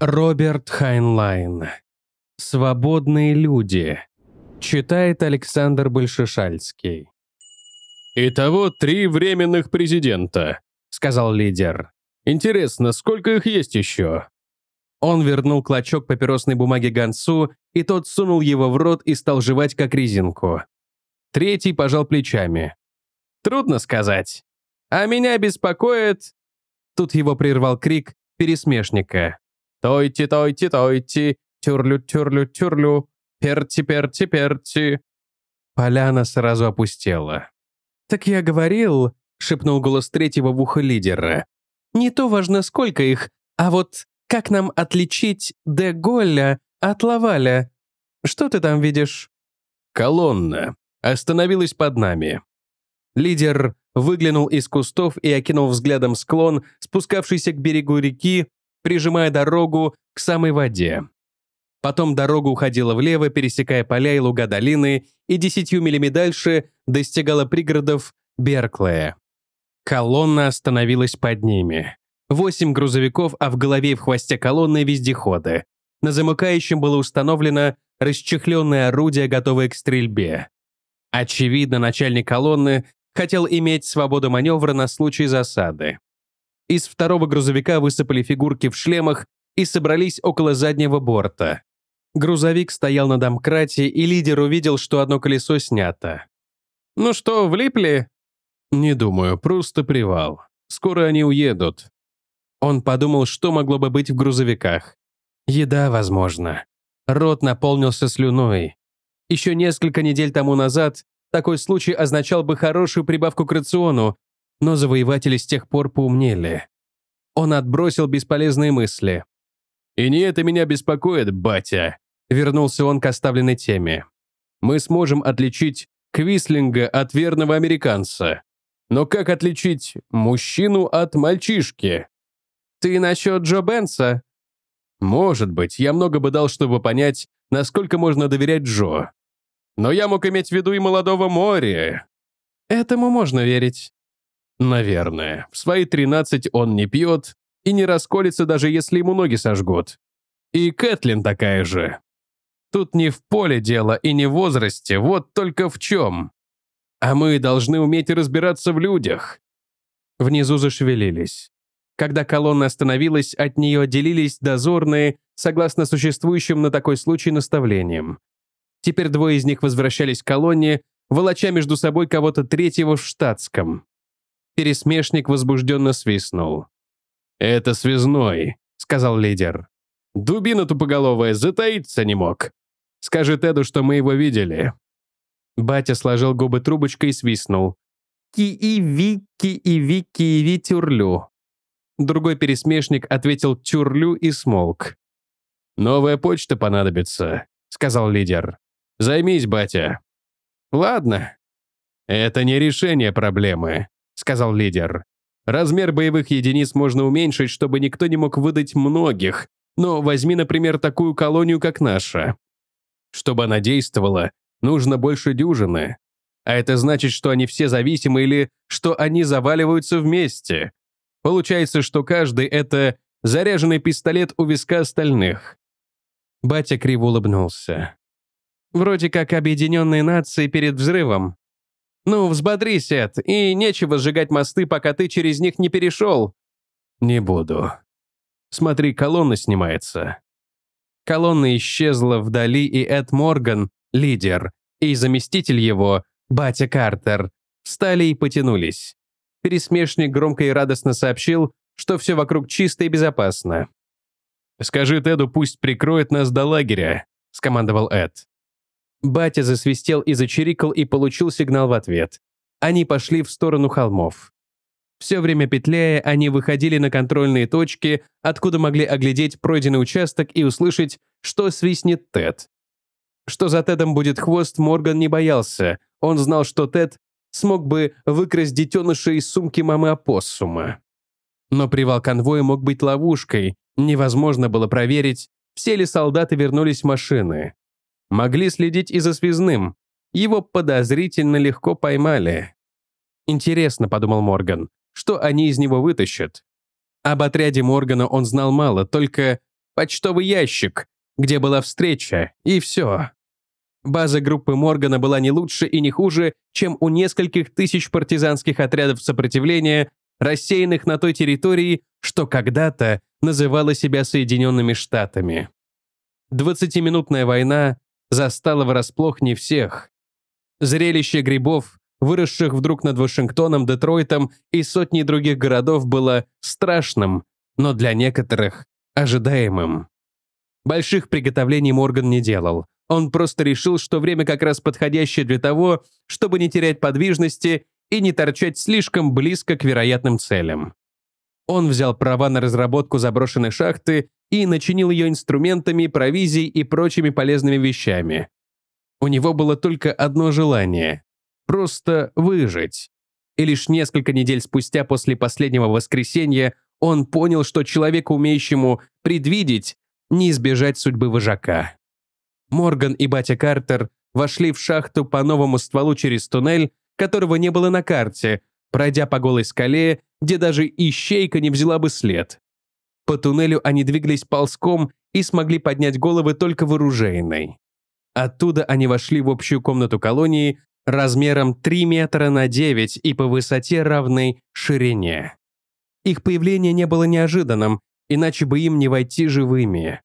Роберт Хайнлайн. «Свободные люди». Читает Александр Большешальский. «Итого три временных президента», — сказал лидер. «Интересно, сколько их есть еще?» Он вернул клочок папиросной бумаги Гансу, и тот сунул его в рот и стал жевать как резинку. Третий пожал плечами. «Трудно сказать. А меня беспокоит...» Тут его прервал крик пересмешника. Тойти, тойти, тойти, тюрлю, тюрлю, тюрлю, перти, перти, перти. Поляна сразу опустела. «Так я говорил», — шепнул голос третьего в ухо лидера. «Не то важно, сколько их, а вот как нам отличить де Голля от Лаваля? Что ты там видишь?» Колонна остановилась под нами. Лидер выглянул из кустов и окинул взглядом склон, спускавшийся к берегу реки, прижимая дорогу к самой воде. Потом дорога уходила влево, пересекая поля и луга долины, и десятью милями дальше достигала пригородов Берклея. Колонна остановилась под ними. Восемь грузовиков, а в голове и в хвосте колонны вездеходы. На замыкающем было установлено расчехленное орудие, готовое к стрельбе. Очевидно, начальник колонны хотел иметь свободу маневра на случай засады. Из второго грузовика высыпали фигурки в шлемах и собрались около заднего борта. Грузовик стоял на домкрате, и лидер увидел, что одно колесо снято. «Ну что, влипли?» «Не думаю, просто привал. Скоро они уедут». Он подумал, что могло бы быть в грузовиках. Еда, возможно. Рот наполнился слюной. Еще несколько недель тому назад такой случай означал бы хорошую прибавку к рациону, но завоеватели с тех пор поумнели. Он отбросил бесполезные мысли. «И не это меня беспокоит, батя», — вернулся он к оставленной теме. «Мы сможем отличить Квислинга от верного американца. Но как отличить мужчину от мальчишки?» «Ты насчет Джо Бенса?» «Может быть, я много бы дал, чтобы понять, насколько можно доверять Джо. Но я мог иметь в виду и молодого Мори». «Этому можно верить». Наверное. В свои 13 он не пьет и не расколется, даже если ему ноги сожгут. И Кэтлин такая же. Тут не в поле дело и не в возрасте, вот только в чем. А мы должны уметь разбираться в людях. Внизу зашевелились. Когда колонна остановилась, от нее отделились дозорные, согласно существующим на такой случай наставлениям. Теперь двое из них возвращались к колонне, волоча между собой кого-то третьего в штатском. Пересмешник возбужденно свистнул. «Это связной», — сказал лидер. «Дубина тупоголовая затаиться не мог. Скажи Теду, что мы его видели». Батя сложил губы трубочкой и свистнул. «Ки-и-ви-ки-и-ви-ки-и-ви тюрлю». Другой пересмешник ответил «тюрлю» и смолк. «Новая почта понадобится», — сказал лидер. «Займись, батя». «Ладно». «Это не решение проблемы», сказал лидер. Размер боевых единиц можно уменьшить, чтобы никто не мог выдать многих, но возьми, например, такую колонию, как наша. Чтобы она действовала, нужно больше дюжины. А это значит, что они все зависимы или что они заваливаются вместе. Получается, что каждый — это заряженный пистолет у виска остальных. Батя криво улыбнулся. Вроде как объединенные нации перед взрывом. «Ну, взбодрись, Эд, и нечего сжигать мосты, пока ты через них не перешел». «Не буду». «Смотри, колонна снимается». Колонна исчезла вдали, и Эд Морган, лидер, и заместитель его, батя Картер, встали и потянулись. Пересмешник громко и радостно сообщил, что все вокруг чисто и безопасно. «Скажи Теду, пусть прикроет нас до лагеря», — скомандовал Эд. Батя засвистел и зачирикал и получил сигнал в ответ. Они пошли в сторону холмов. Все время петляя, они выходили на контрольные точки, откуда могли оглядеть пройденный участок и услышать, что свистнет Тед. Что за Тедом будет хвост, Морган не боялся. Он знал, что Тед смог бы выкрасть детеныша из сумки мамы опоссума. Но привал конвоя мог быть ловушкой, невозможно было проверить, все ли солдаты вернулись в машины. Могли следить и за связным. Его подозрительно легко поймали. «Интересно», — подумал Морган, — «что они из него вытащат?» Об отряде Моргана он знал мало, только почтовый ящик, где была встреча, и все. База группы Моргана была не лучше и не хуже, чем у нескольких тысяч партизанских отрядов сопротивления, рассеянных на той территории, что когда-то называла себя Соединенными Штатами. Двадцатиминутная война застало врасплох не всех. Зрелище грибов, выросших вдруг над Вашингтоном, Детройтом и сотней других городов, было страшным, но для некоторых – ожидаемым. Больших приготовлений Морган не делал. Он просто решил, что время как раз подходящее для того, чтобы не терять подвижности и не торчать слишком близко к вероятным целям. Он взял права на разработку заброшенной шахты и начинил ее инструментами, провизией и прочими полезными вещами. У него было только одно желание — просто выжить. И лишь несколько недель спустя после последнего воскресенья он понял, что человеку, умеющему предвидеть, не избежать судьбы вожака. Морган и батя Картер вошли в шахту по новому стволу через туннель, которого не было на карте, пройдя по голой скале, где даже ищейка не взяла бы след. По туннелю они двигались ползком и смогли поднять головы только вооруженной. Оттуда они вошли в общую комнату колонии размером 3 метра на 9 и по высоте равной ширине. Их появление не было неожиданным, иначе бы им не войти живыми.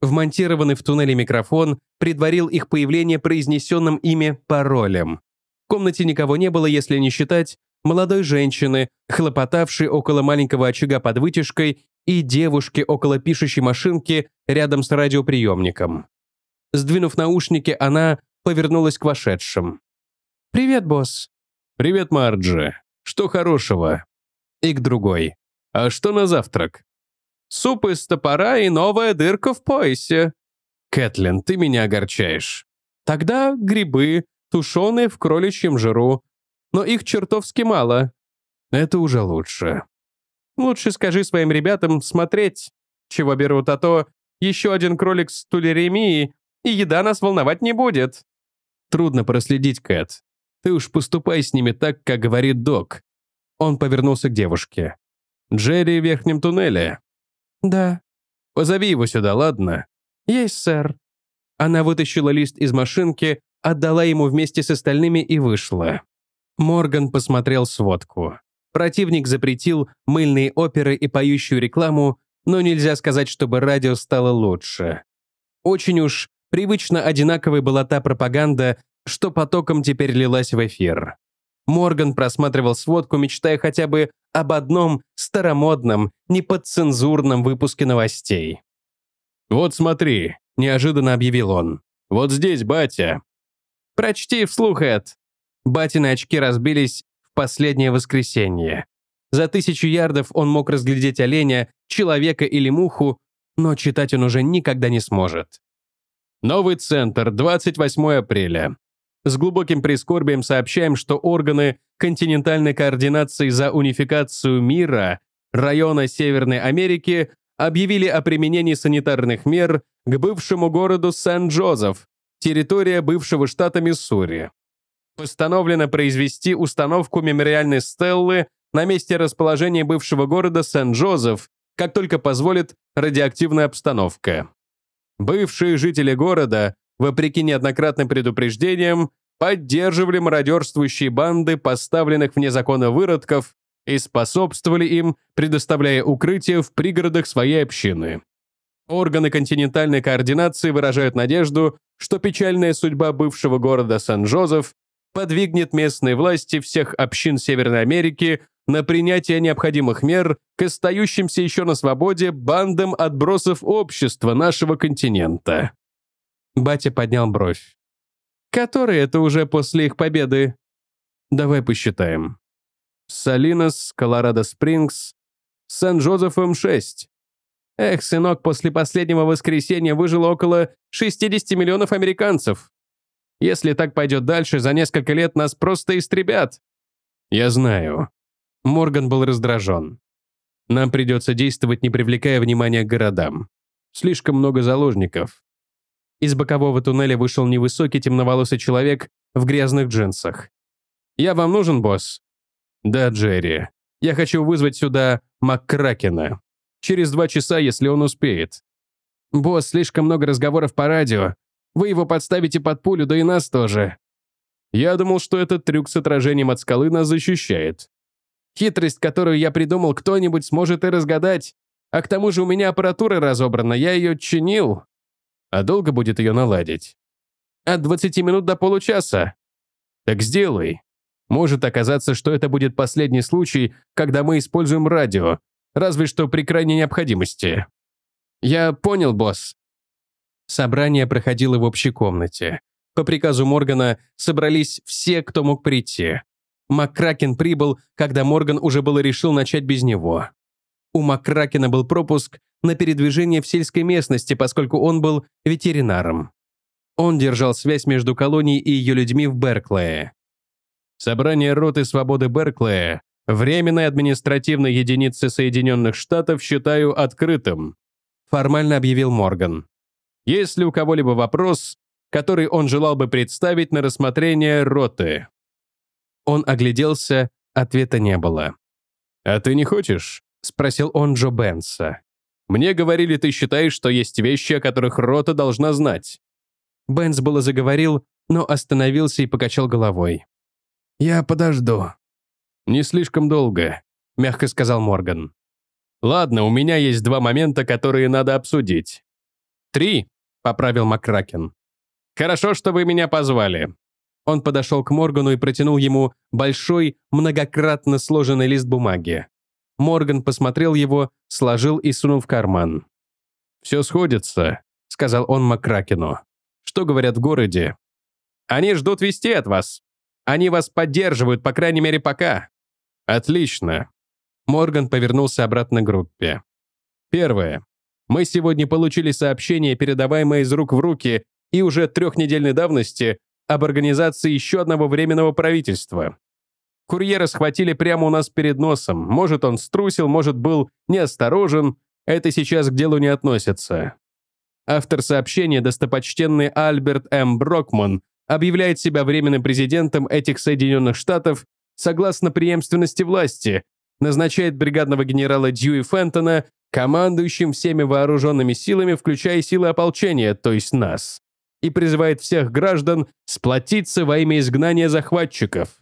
Вмонтированный в туннеле микрофон предварил их появление произнесенным ими паролем. В комнате никого не было, если не считать молодой женщины, хлопотавшей около маленького очага под вытяжкой, и девушки около пишущей машинки рядом с радиоприемником. Сдвинув наушники, она повернулась к вошедшим. «Привет, босс». «Привет, Марджи. Что хорошего?» И к другой. «А что на завтрак?» «Суп из топора и новая дырка в поясе». «Кэтлин, ты меня огорчаешь». «Тогда грибы, тушеные в кроличьем жиру, но их чертовски мало. Это уже лучше. Лучше скажи своим ребятам смотреть, чего берут, а то еще один кролик с тулеремией, и еда нас волновать не будет. Трудно проследить, Кэт. Ты уж поступай с ними так, как говорит док. Он повернулся к девушке. Джерри в верхнем туннеле. Да. Позови его сюда, ладно? Есть, сэр. Она вытащила лист из машинки, отдала ему вместе с остальными и вышла. Морган посмотрел сводку. Противник запретил мыльные оперы и поющую рекламу, но нельзя сказать, чтобы радио стало лучше. Очень уж привычно одинаковой была та пропаганда, что потоком теперь лилась в эфир. Морган просматривал сводку, мечтая хотя бы об одном старомодном, неподцензурном выпуске новостей. «Вот смотри», — неожиданно объявил он. «Вот здесь, батя». «Прочти вслух, это. Батины очки разбились в последнее воскресенье. За тысячу ярдов он мог разглядеть оленя, человека или муху, но читать он уже никогда не сможет. Новый центр, 28 апреля. С глубоким прискорбием сообщаем, что органы континентальной координации за унификацию мира района Северной Америки объявили о применении санитарных мер к бывшему городу Сан-Джозеф, территория бывшего штата Миссури постановлено произвести установку мемориальной стеллы на месте расположения бывшего города Сен-Джозеф, как только позволит радиоактивная обстановка. Бывшие жители города, вопреки неоднократным предупреждениям, поддерживали мародерствующие банды, поставленных вне закона выродков, и способствовали им, предоставляя укрытие в пригородах своей общины. Органы континентальной координации выражают надежду, что печальная судьба бывшего города Сан-Жозеф подвигнет местные власти всех общин Северной Америки на принятие необходимых мер к остающимся еще на свободе бандам отбросов общества нашего континента. Батя поднял бровь. Которые это уже после их победы? Давай посчитаем. Салинос, Колорадо Спрингс, Сан-Джозефом 6. Эх, сынок, после последнего воскресенья выжило около 60 миллионов американцев. Если так пойдет дальше, за несколько лет нас просто истребят». «Я знаю». Морган был раздражен. «Нам придется действовать, не привлекая внимания к городам. Слишком много заложников». Из бокового туннеля вышел невысокий темноволосый человек в грязных джинсах. «Я вам нужен, босс?» «Да, Джерри. Я хочу вызвать сюда Маккракена. Через два часа, если он успеет». «Босс, слишком много разговоров по радио. Вы его подставите под пулю, да и нас тоже. Я думал, что этот трюк с отражением от скалы нас защищает. Хитрость, которую я придумал, кто-нибудь сможет и разгадать. А к тому же у меня аппаратура разобрана, я ее чинил. А долго будет ее наладить? От 20 минут до получаса. Так сделай. Может оказаться, что это будет последний случай, когда мы используем радио, разве что при крайней необходимости. Я понял, босс. Собрание проходило в общей комнате. По приказу Моргана собрались все, кто мог прийти. Маккракен прибыл, когда Морган уже было решил начать без него. У Маккракена был пропуск на передвижение в сельской местности, поскольку он был ветеринаром. Он держал связь между колонией и ее людьми в Берклее. Собрание роты свободы Берклея, временной административной единицы Соединенных Штатов, считаю открытым», формально объявил Морган. Есть ли у кого-либо вопрос, который он желал бы представить на рассмотрение роты? Он огляделся, ответа не было. «А ты не хочешь?» — спросил он Джо Бенса. «Мне говорили, ты считаешь, что есть вещи, о которых рота должна знать». Бенс было заговорил, но остановился и покачал головой. «Я подожду». «Не слишком долго», — мягко сказал Морган. «Ладно, у меня есть два момента, которые надо обсудить». «Три», поправил Макракен. «Хорошо, что вы меня позвали». Он подошел к Моргану и протянул ему большой, многократно сложенный лист бумаги. Морган посмотрел его, сложил и сунул в карман. «Все сходится», — сказал он Макракину. «Что говорят в городе?» «Они ждут вести от вас. Они вас поддерживают, по крайней мере, пока». «Отлично». Морган повернулся обратно к группе. «Первое. Мы сегодня получили сообщение, передаваемое из рук в руки и уже трехнедельной давности об организации еще одного временного правительства. Курьера схватили прямо у нас перед носом. Может, он струсил, может, был неосторожен. Это сейчас к делу не относится. Автор сообщения, достопочтенный Альберт М. Брокман, объявляет себя временным президентом этих Соединенных Штатов согласно преемственности власти, назначает бригадного генерала Дьюи Фентона командующим всеми вооруженными силами, включая силы ополчения, то есть нас, и призывает всех граждан сплотиться во имя изгнания захватчиков.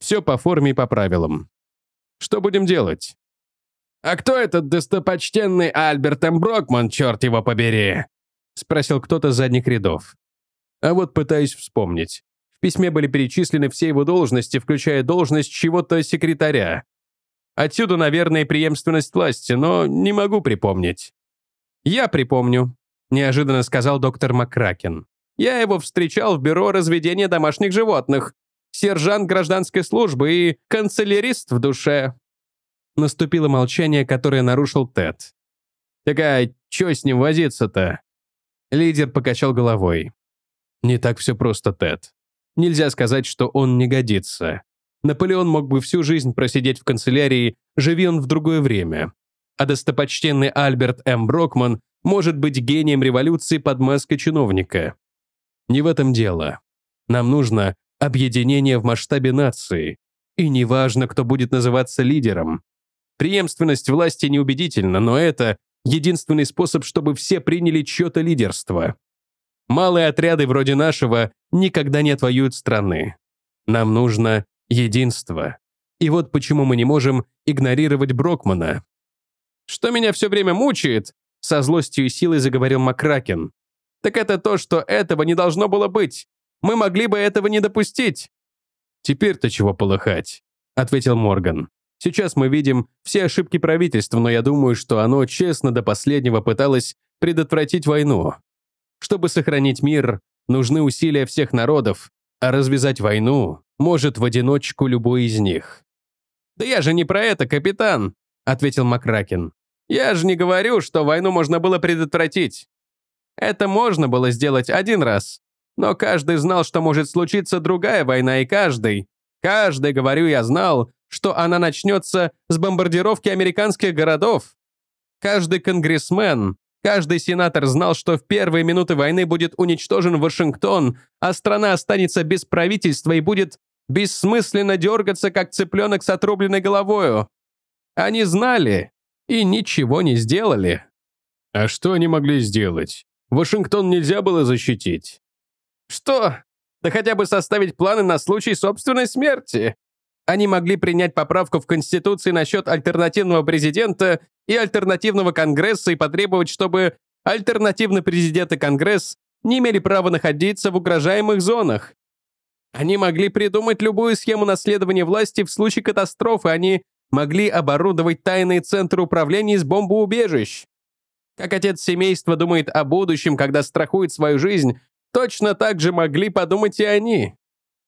Все по форме и по правилам. Что будем делать? «А кто этот достопочтенный Альберт Эмброкман, черт его побери?» — спросил кто-то с задних рядов. А вот пытаюсь вспомнить. В письме были перечислены все его должности, включая должность чего-то секретаря, Отсюда, наверное, преемственность власти, но не могу припомнить». «Я припомню», — неожиданно сказал доктор Макракен. «Я его встречал в бюро разведения домашних животных, сержант гражданской службы и канцелярист в душе». Наступило молчание, которое нарушил Тед. Такая а чё с ним возиться-то?» Лидер покачал головой. «Не так все просто, Тед. Нельзя сказать, что он не годится. Наполеон мог бы всю жизнь просидеть в канцелярии, живи он в другое время. А достопочтенный Альберт М. Брокман может быть гением революции под маской чиновника. Не в этом дело. Нам нужно объединение в масштабе нации. И неважно, кто будет называться лидером. Преемственность власти неубедительна, но это единственный способ, чтобы все приняли чье-то лидерство. Малые отряды вроде нашего никогда не отвоюют страны. Нам нужно единство. И вот почему мы не можем игнорировать Брокмана. «Что меня все время мучает?» — со злостью и силой заговорил Макракен. «Так это то, что этого не должно было быть. Мы могли бы этого не допустить». «Теперь-то чего полыхать?» — ответил Морган. «Сейчас мы видим все ошибки правительства, но я думаю, что оно честно до последнего пыталось предотвратить войну. Чтобы сохранить мир, нужны усилия всех народов, а развязать войну может в одиночку любой из них. «Да я же не про это, капитан», — ответил Макракин. «Я же не говорю, что войну можно было предотвратить. Это можно было сделать один раз, но каждый знал, что может случиться другая война, и каждый, каждый, говорю я, знал, что она начнется с бомбардировки американских городов. Каждый конгрессмен, каждый сенатор знал, что в первые минуты войны будет уничтожен Вашингтон, а страна останется без правительства и будет Бессмысленно дергаться, как цыпленок с отрубленной головою. Они знали и ничего не сделали. А что они могли сделать? Вашингтон нельзя было защитить. Что? Да хотя бы составить планы на случай собственной смерти. Они могли принять поправку в Конституции насчет альтернативного президента и альтернативного Конгресса и потребовать, чтобы альтернативный президент и Конгресс не имели права находиться в угрожаемых зонах. Они могли придумать любую схему наследования власти в случае катастрофы, они могли оборудовать тайные центры управления из бомбоубежищ. Как отец семейства думает о будущем, когда страхует свою жизнь, точно так же могли подумать и они.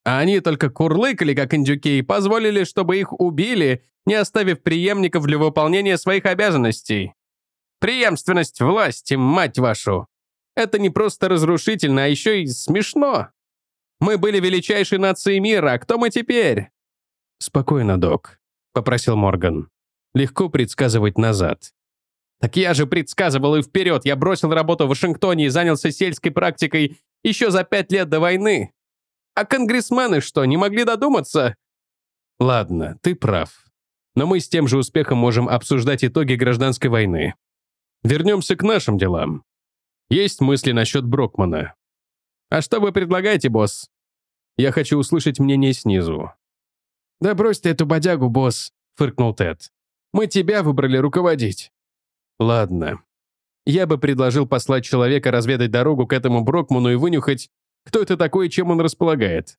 А они только курлыкали, как индюки, и позволили, чтобы их убили, не оставив преемников для выполнения своих обязанностей. Преемственность власти, мать вашу! Это не просто разрушительно, а еще и смешно. Мы были величайшей нацией мира, а кто мы теперь?» «Спокойно, док», — попросил Морган. «Легко предсказывать назад». «Так я же предсказывал и вперед. Я бросил работу в Вашингтоне и занялся сельской практикой еще за пять лет до войны. А конгрессмены что, не могли додуматься?» «Ладно, ты прав. Но мы с тем же успехом можем обсуждать итоги гражданской войны. Вернемся к нашим делам. Есть мысли насчет Брокмана». «А что вы предлагаете, босс?» Я хочу услышать мнение снизу». «Да брось ты эту бодягу, босс», — фыркнул Тед. «Мы тебя выбрали руководить». «Ладно. Я бы предложил послать человека разведать дорогу к этому Брокману и вынюхать, кто это такой и чем он располагает.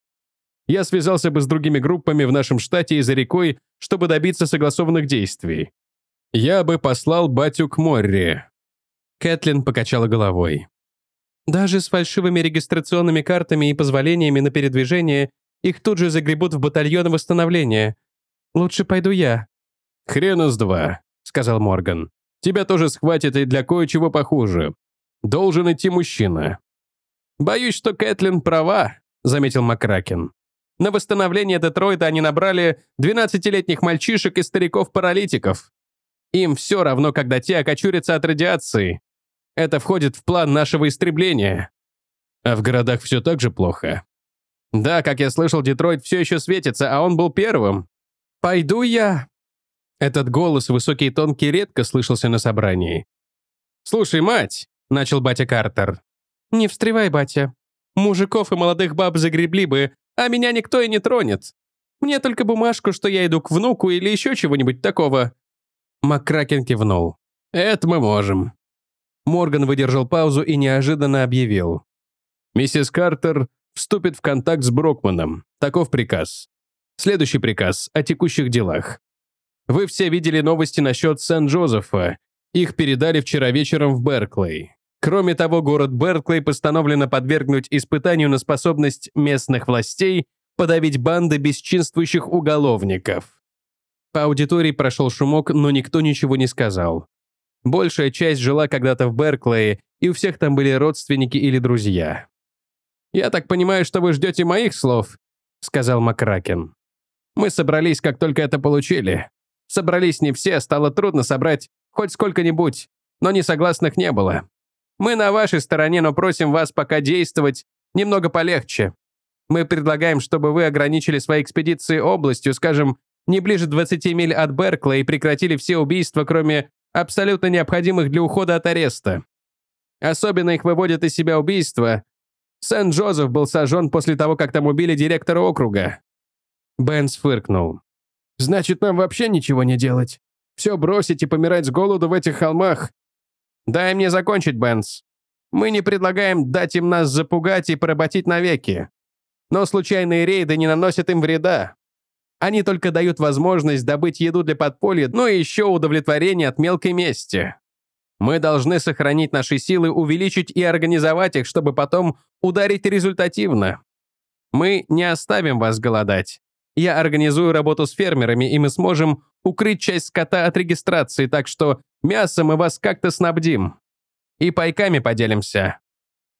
Я связался бы с другими группами в нашем штате и за рекой, чтобы добиться согласованных действий. Я бы послал батю к Морри». Кэтлин покачала головой. Даже с фальшивыми регистрационными картами и позволениями на передвижение их тут же загребут в батальон восстановления. Лучше пойду я». «Хрена с два», — сказал Морган. «Тебя тоже схватит и для кое-чего похуже. Должен идти мужчина». «Боюсь, что Кэтлин права», — заметил Макракин. «На восстановление Детройта они набрали 12-летних мальчишек и стариков-паралитиков. Им все равно, когда те окочурятся от радиации. Это входит в план нашего истребления. А в городах все так же плохо. Да, как я слышал, Детройт все еще светится, а он был первым. Пойду я. Этот голос, высокий и тонкий, редко слышался на собрании. «Слушай, мать!» – начал батя Картер. «Не встревай, батя. Мужиков и молодых баб загребли бы, а меня никто и не тронет. Мне только бумажку, что я иду к внуку или еще чего-нибудь такого». Макракен кивнул. «Это мы можем. Морган выдержал паузу и неожиданно объявил. «Миссис Картер вступит в контакт с Брокманом. Таков приказ. Следующий приказ о текущих делах. Вы все видели новости насчет Сен-Джозефа. Их передали вчера вечером в Берклей. Кроме того, город Берклей постановлено подвергнуть испытанию на способность местных властей подавить банды бесчинствующих уголовников. По аудитории прошел шумок, но никто ничего не сказал. Большая часть жила когда-то в Берклее, и у всех там были родственники или друзья. «Я так понимаю, что вы ждете моих слов», — сказал Макракен. «Мы собрались, как только это получили. Собрались не все, стало трудно собрать хоть сколько-нибудь, но несогласных не было. Мы на вашей стороне, но просим вас пока действовать немного полегче. Мы предлагаем, чтобы вы ограничили свои экспедиции областью, скажем, не ближе 20 миль от Беркла и прекратили все убийства, кроме абсолютно необходимых для ухода от ареста. Особенно их выводят из себя убийства. Сент-Джозеф был сожжен после того, как там убили директора округа. Бенс фыркнул. «Значит, нам вообще ничего не делать? Все бросить и помирать с голоду в этих холмах? Дай мне закончить, Бенс. Мы не предлагаем дать им нас запугать и поработить навеки. Но случайные рейды не наносят им вреда. Они только дают возможность добыть еду для подполья, но ну и еще удовлетворение от мелкой мести. Мы должны сохранить наши силы, увеличить и организовать их, чтобы потом ударить результативно. Мы не оставим вас голодать. Я организую работу с фермерами, и мы сможем укрыть часть скота от регистрации, так что мясо мы вас как-то снабдим. И пайками поделимся.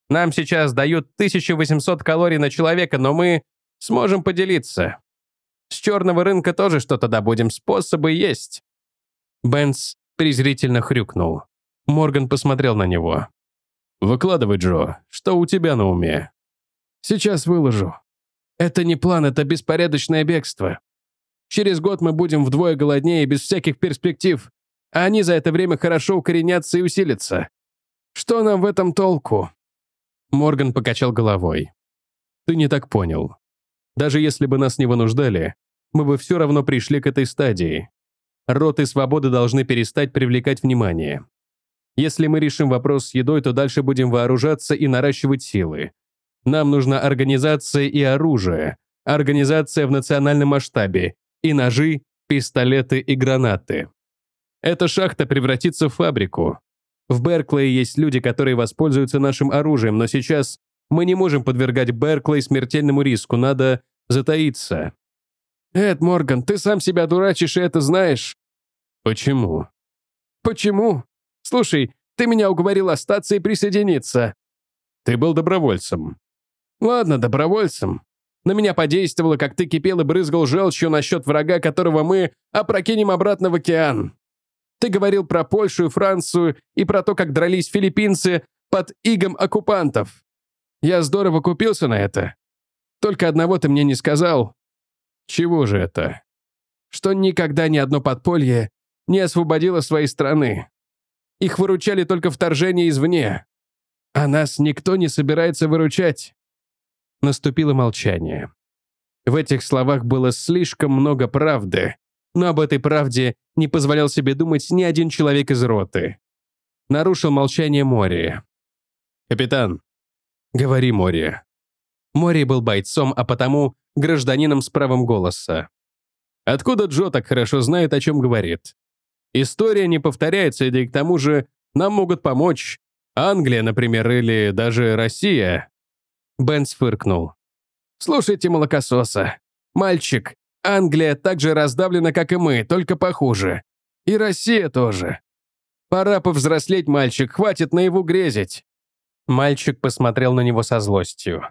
Нам сейчас дают 1800 калорий на человека, но мы сможем поделиться. С черного рынка тоже что-то добудем, способы есть». Бенц презрительно хрюкнул. Морган посмотрел на него. «Выкладывай, Джо, что у тебя на уме?» «Сейчас выложу. Это не план, это беспорядочное бегство. Через год мы будем вдвое голоднее и без всяких перспектив, а они за это время хорошо укоренятся и усилятся. Что нам в этом толку?» Морган покачал головой. «Ты не так понял. Даже если бы нас не вынуждали, мы бы все равно пришли к этой стадии. Роты свободы должны перестать привлекать внимание. Если мы решим вопрос с едой, то дальше будем вооружаться и наращивать силы. Нам нужна организация и оружие, организация в национальном масштабе, и ножи, пистолеты и гранаты. Эта шахта превратится в фабрику. В Беркли есть люди, которые воспользуются нашим оружием, но сейчас мы не можем подвергать Берклей смертельному риску, надо затаиться. Эд Морган, ты сам себя дурачишь и это знаешь. Почему? Почему? Слушай, ты меня уговорил остаться и присоединиться. Ты был добровольцем. Ладно, добровольцем. На меня подействовало, как ты кипел и брызгал желчью насчет врага, которого мы опрокинем обратно в океан. Ты говорил про Польшу и Францию и про то, как дрались филиппинцы под игом оккупантов. Я здорово купился на это. Только одного ты мне не сказал. Чего же это? Что никогда ни одно подполье не освободило своей страны. Их выручали только вторжения извне. А нас никто не собирается выручать. Наступило молчание. В этих словах было слишком много правды, но об этой правде не позволял себе думать ни один человек из роты. Нарушил молчание море. «Капитан, говори Мори. Мори был бойцом, а потому гражданином с правом голоса. Откуда Джо так хорошо знает, о чем говорит? История не повторяется, да и к тому же нам могут помочь Англия, например, или даже Россия. Бенс фыркнул. «Слушайте молокососа. Мальчик, Англия так же раздавлена, как и мы, только похуже. И Россия тоже. Пора повзрослеть, мальчик, хватит на его грезить. Мальчик посмотрел на него со злостью.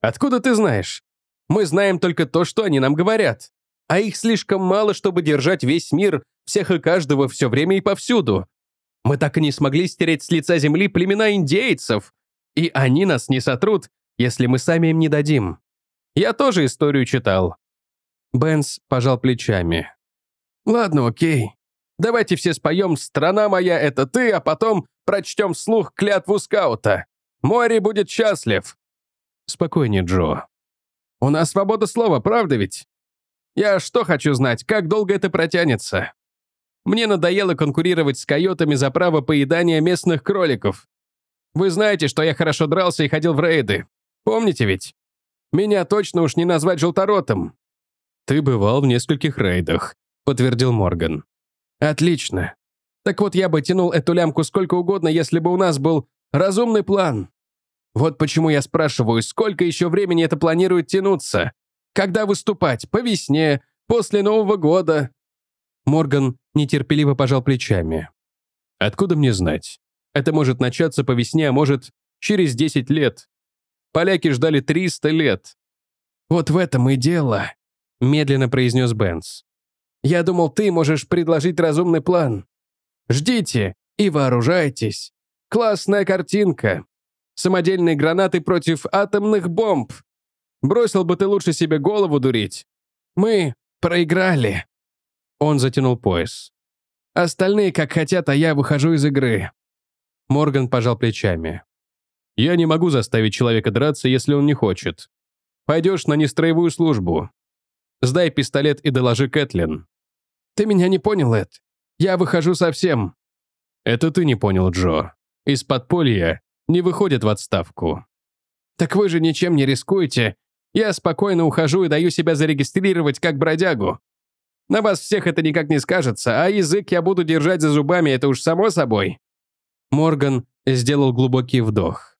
«Откуда ты знаешь? Мы знаем только то, что они нам говорят. А их слишком мало, чтобы держать весь мир, всех и каждого все время и повсюду. Мы так и не смогли стереть с лица земли племена индейцев. И они нас не сотрут, если мы сами им не дадим. Я тоже историю читал». Бенс пожал плечами. «Ладно, окей. Давайте все споем «Страна моя, это ты», а потом прочтем вслух клятву скаута. Мори будет счастлив!» «Спокойнее, Джо. У нас свобода слова, правда ведь? Я что хочу знать, как долго это протянется? Мне надоело конкурировать с койотами за право поедания местных кроликов. Вы знаете, что я хорошо дрался и ходил в рейды. Помните ведь? Меня точно уж не назвать желторотом». «Ты бывал в нескольких рейдах», — подтвердил Морган. «Отлично. Так вот, я бы тянул эту лямку сколько угодно, если бы у нас был Разумный план. Вот почему я спрашиваю, сколько еще времени это планирует тянуться? Когда выступать? По весне? После Нового года?» Морган нетерпеливо пожал плечами. «Откуда мне знать? Это может начаться по весне, а может, через 10 лет. Поляки ждали 300 лет». «Вот в этом и дело», — медленно произнес Бенц. «Я думал, ты можешь предложить разумный план. Ждите и вооружайтесь. Классная картинка. Самодельные гранаты против атомных бомб. Бросил бы ты лучше себе голову дурить. Мы проиграли. Он затянул пояс. Остальные как хотят, а я выхожу из игры. Морган пожал плечами. Я не могу заставить человека драться, если он не хочет. Пойдешь на нестроевую службу. Сдай пистолет и доложи Кэтлин. Ты меня не понял, Эд. Я выхожу совсем. Это ты не понял, Джо из подполья не выходит в отставку. Так вы же ничем не рискуете. Я спокойно ухожу и даю себя зарегистрировать как бродягу. На вас всех это никак не скажется, а язык я буду держать за зубами, это уж само собой». Морган сделал глубокий вдох.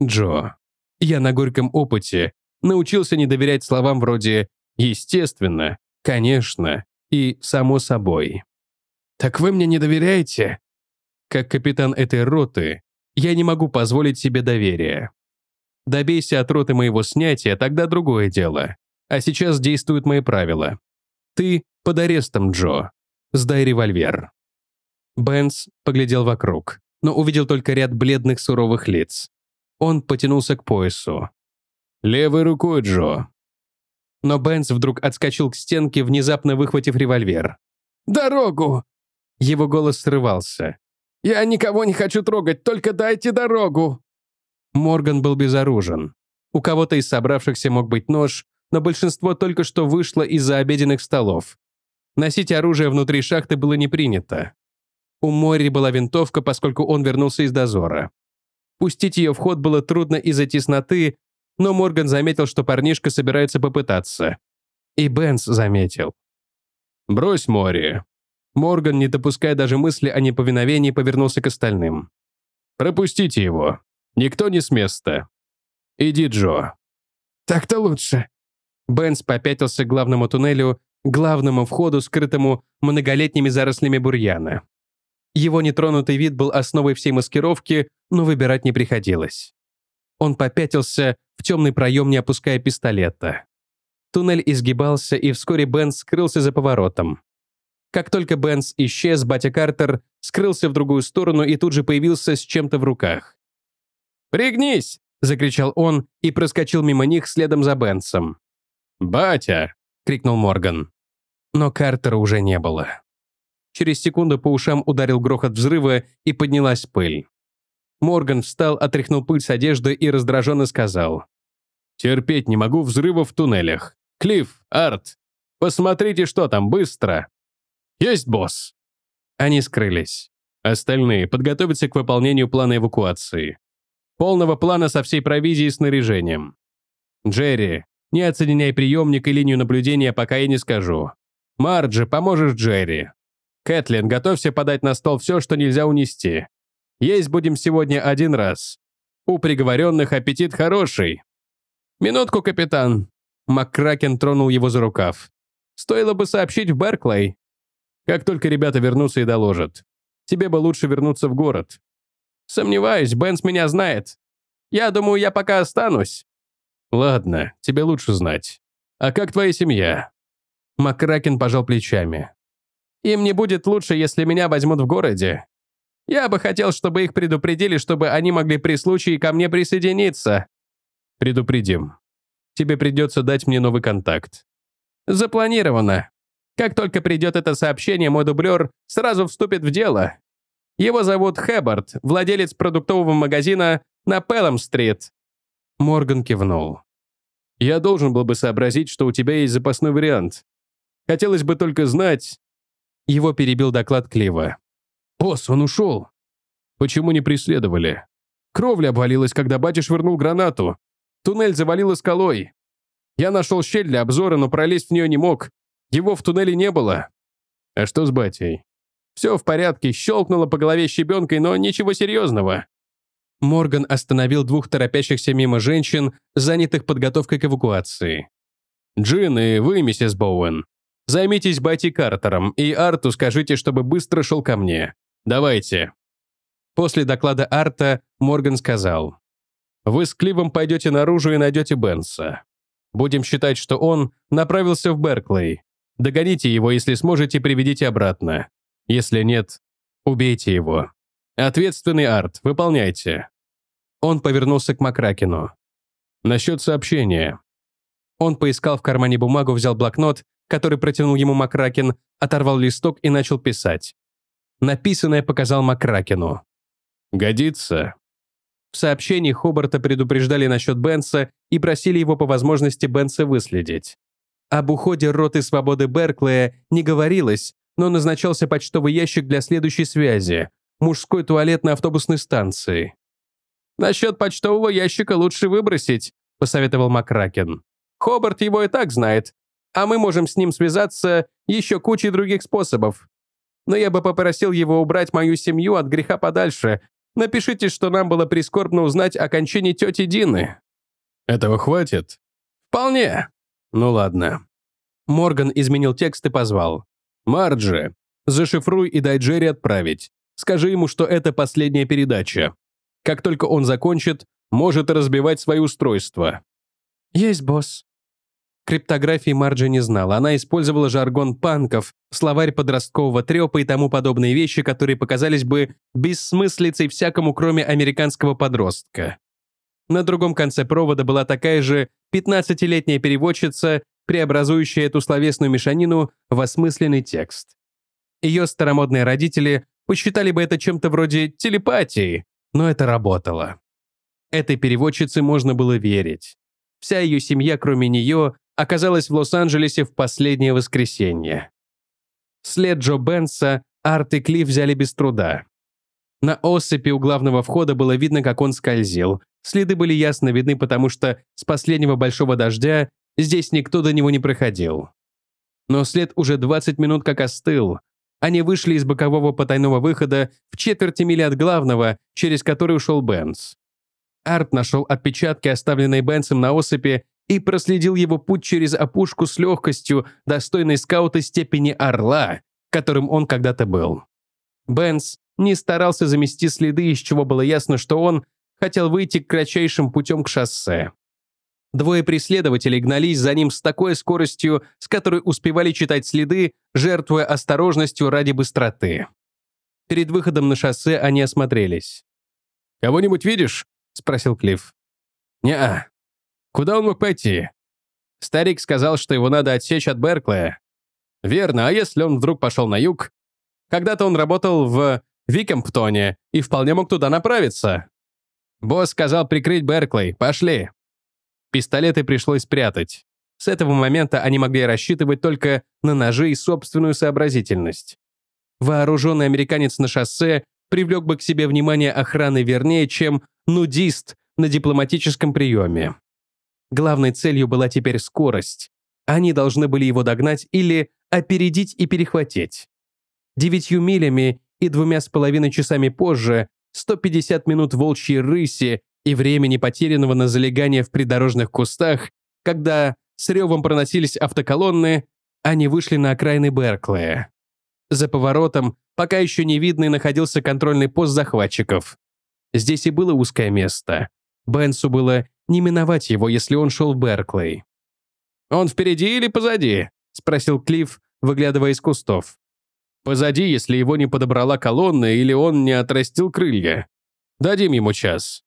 «Джо, я на горьком опыте научился не доверять словам вроде «естественно», «конечно» и «само собой». «Так вы мне не доверяете?» Как капитан этой роты, я не могу позволить себе доверия. Добейся от роты моего снятия, тогда другое дело. А сейчас действуют мои правила. Ты под арестом, Джо. Сдай револьвер». Бенс поглядел вокруг, но увидел только ряд бледных суровых лиц. Он потянулся к поясу. «Левой рукой, Джо». Но Бенс вдруг отскочил к стенке, внезапно выхватив револьвер. «Дорогу!» Его голос срывался. «Я никого не хочу трогать, только дайте дорогу!» Морган был безоружен. У кого-то из собравшихся мог быть нож, но большинство только что вышло из-за обеденных столов. Носить оружие внутри шахты было не принято. У Мори была винтовка, поскольку он вернулся из дозора. Пустить ее в ход было трудно из-за тесноты, но Морган заметил, что парнишка собирается попытаться. И Бенс заметил. «Брось Мори. Морган, не допуская даже мысли о неповиновении, повернулся к остальным. «Пропустите его. Никто не с места. Иди, Джо». «Так-то лучше». Бенс попятился к главному туннелю, главному входу, скрытому многолетними зарослями бурьяна. Его нетронутый вид был основой всей маскировки, но выбирать не приходилось. Он попятился в темный проем, не опуская пистолета. Туннель изгибался, и вскоре Бен скрылся за поворотом. Как только Бенс исчез, батя Картер скрылся в другую сторону и тут же появился с чем-то в руках. «Пригнись!» — закричал он и проскочил мимо них следом за Бенсом. «Батя!» — крикнул Морган. Но Картера уже не было. Через секунду по ушам ударил грохот взрыва и поднялась пыль. Морган встал, отряхнул пыль с одежды и раздраженно сказал. «Терпеть не могу взрывов в туннелях. Клифф, Арт, посмотрите, что там, быстро!» «Есть, босс!» Они скрылись. Остальные — подготовиться к выполнению плана эвакуации. Полного плана со всей провизией и снаряжением. «Джерри, не оценяй приемник и линию наблюдения, пока я не скажу. Марджи, поможешь Джерри. Кэтлин, готовься подать на стол все, что нельзя унести. Есть будем сегодня один раз. У приговоренных аппетит хороший. Минутку, капитан. Маккракен тронул его за рукав. Стоило бы сообщить в Берклей. Как только ребята вернутся и доложат. Тебе бы лучше вернуться в город. Сомневаюсь, Бенс меня знает. Я думаю, я пока останусь. Ладно, тебе лучше знать. А как твоя семья? Макракин пожал плечами. Им не будет лучше, если меня возьмут в городе. Я бы хотел, чтобы их предупредили, чтобы они могли при случае ко мне присоединиться. Предупредим. Тебе придется дать мне новый контакт. Запланировано. Как только придет это сообщение, мой дублер сразу вступит в дело. Его зовут Хэббард, владелец продуктового магазина на Пелом-стрит». Морган кивнул. «Я должен был бы сообразить, что у тебя есть запасной вариант. Хотелось бы только знать...» Его перебил доклад Клива. «Босс, он ушел!» «Почему не преследовали?» «Кровля обвалилась, когда батя швырнул гранату. Туннель завалило скалой. Я нашел щель для обзора, но пролезть в нее не мог. Его в туннеле не было. А что с батей? Все в порядке, щелкнуло по голове щебенкой, но ничего серьезного. Морган остановил двух торопящихся мимо женщин, занятых подготовкой к эвакуации. «Джин и вы, миссис Боуэн. Займитесь Бати Картером, и Арту скажите, чтобы быстро шел ко мне. Давайте». После доклада Арта Морган сказал. «Вы с Кливом пойдете наружу и найдете Бенса. Будем считать, что он направился в Берклей. Догоните его, если сможете, приведите обратно. Если нет, убейте его. Ответственный арт, выполняйте. Он повернулся к Макракину. Насчет сообщения. Он поискал в кармане бумагу, взял блокнот, который протянул ему Макракин, оторвал листок и начал писать. Написанное показал Макракину. «Годится». В сообщении Хобарта предупреждали насчет Бенса и просили его по возможности Бенса выследить. Об уходе роты свободы Берклея не говорилось, но назначался почтовый ящик для следующей связи – мужской туалет на автобусной станции. «Насчет почтового ящика лучше выбросить», – посоветовал Макракен. «Хобарт его и так знает, а мы можем с ним связаться еще кучей других способов. Но я бы попросил его убрать мою семью от греха подальше. Напишите, что нам было прискорбно узнать о кончине тети Дины». «Этого хватит?» «Вполне. Ну ладно. Морган изменил текст и позвал. «Марджи, зашифруй и дай Джерри отправить. Скажи ему, что это последняя передача. Как только он закончит, может разбивать свои устройства». «Есть, босс». Криптографии Марджи не знала. Она использовала жаргон панков, словарь подросткового трёпа и тому подобные вещи, которые показались бы бессмыслицей всякому, кроме американского подростка. На другом конце провода была такая же 15-летняя переводчица, преобразующая эту словесную мешанину в осмысленный текст. Ее старомодные родители посчитали бы это чем-то вроде телепатии, но это работало. Этой переводчице можно было верить. Вся ее семья, кроме нее, оказалась в Лос-Анджелесе в последнее воскресенье. След Джо Бенса Арт и Кли взяли без труда. На осыпи у главного входа было видно, как он скользил, Следы были ясно видны, потому что с последнего большого дождя здесь никто до него не проходил. Но след уже 20 минут как остыл. Они вышли из бокового потайного выхода в четверти мили от главного, через который ушел Бенц. Арт нашел отпечатки, оставленные Бенцем на осыпи, и проследил его путь через опушку с легкостью, достойной скаута степени орла, которым он когда-то был. Бенц не старался замести следы, из чего было ясно, что он хотел выйти кратчайшим путем к шоссе. Двое преследователей гнались за ним с такой скоростью, с которой успевали читать следы, жертвуя осторожностью ради быстроты. Перед выходом на шоссе они осмотрелись. «Кого-нибудь видишь?» — спросил Клифф. «Не-а. Куда он мог пойти?» Старик сказал, что его надо отсечь от Берклая. «Верно, а если он вдруг пошел на юг?» Когда-то он работал в Викемптоне и вполне мог туда направиться. Босс сказал прикрыть Берклей. Пошли. Пистолеты пришлось спрятать. С этого момента они могли рассчитывать только на ножи и собственную сообразительность. Вооруженный американец на шоссе привлек бы к себе внимание охраны вернее, чем нудист на дипломатическом приеме. Главной целью была теперь скорость. Они должны были его догнать или опередить и перехватить. Девятью милями и двумя с половиной часами позже 150 минут волчьей рыси и времени, потерянного на залегание в придорожных кустах, когда с ревом проносились автоколонны, они вышли на окраины Беркли. За поворотом, пока еще не видный, находился контрольный пост захватчиков. Здесь и было узкое место. Бенсу было не миновать его, если он шел в Беркли. «Он впереди или позади?» — спросил Клифф, выглядывая из кустов. Позади, если его не подобрала колонна или он не отрастил крылья. Дадим ему час».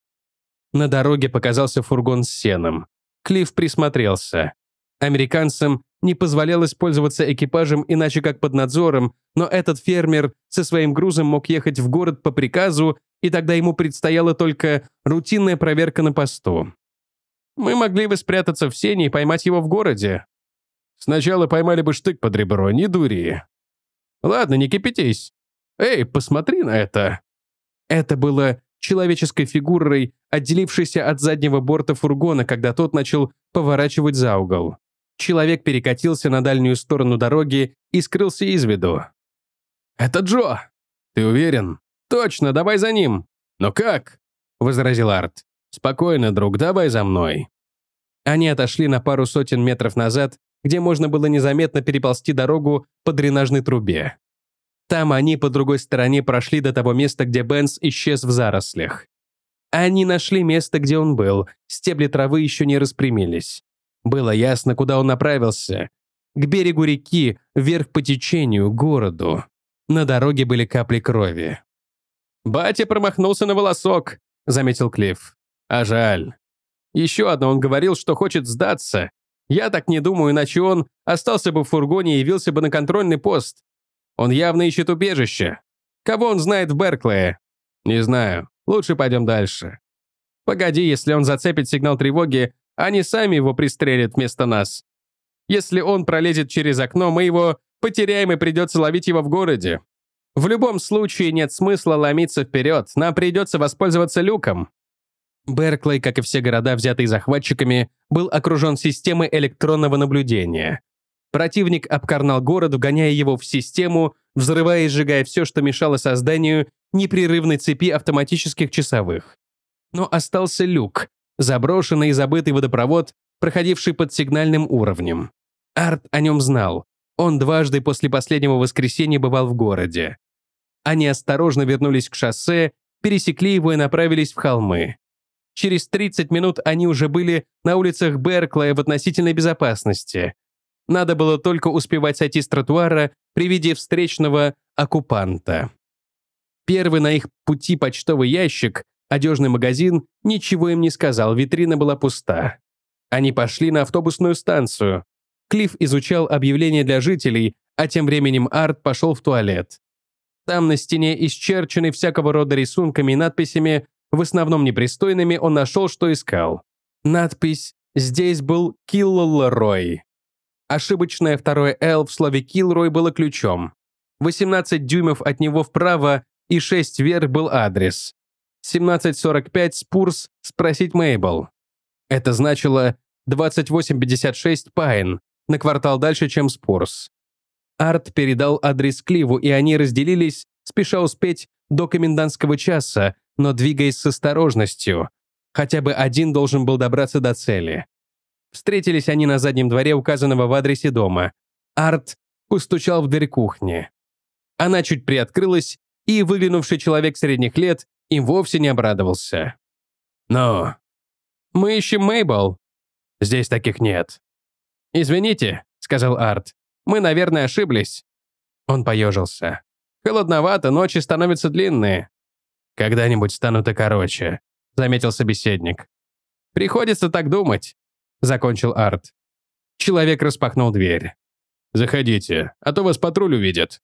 На дороге показался фургон с сеном. Клифф присмотрелся. Американцам не позволялось пользоваться экипажем иначе как под надзором, но этот фермер со своим грузом мог ехать в город по приказу, и тогда ему предстояла только рутинная проверка на посту. «Мы могли бы спрятаться в сене и поймать его в городе». «Сначала поймали бы штык под ребро, не дури», Ладно, не кипятись. Эй, посмотри на это. Это было человеческой фигурой, отделившейся от заднего борта фургона, когда тот начал поворачивать за угол. Человек перекатился на дальнюю сторону дороги и скрылся из виду. «Это Джо!» «Ты уверен?» «Точно, давай за ним!» «Но как?» — возразил Арт. «Спокойно, друг, давай за мной». Они отошли на пару сотен метров назад где можно было незаметно переползти дорогу по дренажной трубе. Там они по другой стороне прошли до того места, где Бенс исчез в зарослях. Они нашли место, где он был, стебли травы еще не распрямились. Было ясно, куда он направился. К берегу реки, вверх по течению, городу. На дороге были капли крови. «Батя промахнулся на волосок», — заметил Клифф. «А жаль. Еще одно он говорил, что хочет сдаться, я так не думаю, иначе он остался бы в фургоне и явился бы на контрольный пост. Он явно ищет убежище. Кого он знает в Берклее? Не знаю. Лучше пойдем дальше. Погоди, если он зацепит сигнал тревоги, они сами его пристрелят вместо нас. Если он пролезет через окно, мы его потеряем и придется ловить его в городе. В любом случае нет смысла ломиться вперед, нам придется воспользоваться люком. Берклей, как и все города, взятые захватчиками, был окружен системой электронного наблюдения. Противник обкарнал город, вгоняя его в систему, взрывая и сжигая все, что мешало созданию непрерывной цепи автоматических часовых. Но остался люк, заброшенный и забытый водопровод, проходивший под сигнальным уровнем. Арт о нем знал. Он дважды после последнего воскресенья бывал в городе. Они осторожно вернулись к шоссе, пересекли его и направились в холмы. Через 30 минут они уже были на улицах Берклая в относительной безопасности. Надо было только успевать сойти с тротуара при виде встречного оккупанта. Первый на их пути почтовый ящик, одежный магазин, ничего им не сказал, витрина была пуста. Они пошли на автобусную станцию. Клифф изучал объявления для жителей, а тем временем Арт пошел в туалет. Там на стене, исчерченной всякого рода рисунками и надписями, в основном непристойными он нашел, что искал. Надпись «Здесь был Киллрой». Ошибочное второе «Л» в слове «Киллрой» было ключом. 18 дюймов от него вправо и 6 вверх был адрес. 1745 Спурс спросить Мейбл. Это значило 2856 Пайн, на квартал дальше, чем Спурс. Арт передал адрес Кливу, и они разделились, спеша успеть до комендантского часа, но двигаясь с осторожностью. Хотя бы один должен был добраться до цели. Встретились они на заднем дворе указанного в адресе дома. Арт постучал в дверь кухни. Она чуть приоткрылась, и выглянувший человек средних лет им вовсе не обрадовался. «Но...» «Мы ищем Мейбл». «Здесь таких нет». «Извините», — сказал Арт. «Мы, наверное, ошиблись». Он поежился. «Холодновато, ночи становятся длинные. «Когда-нибудь станут и короче», — заметил собеседник. «Приходится так думать», — закончил Арт. Человек распахнул дверь. «Заходите, а то вас патруль увидит».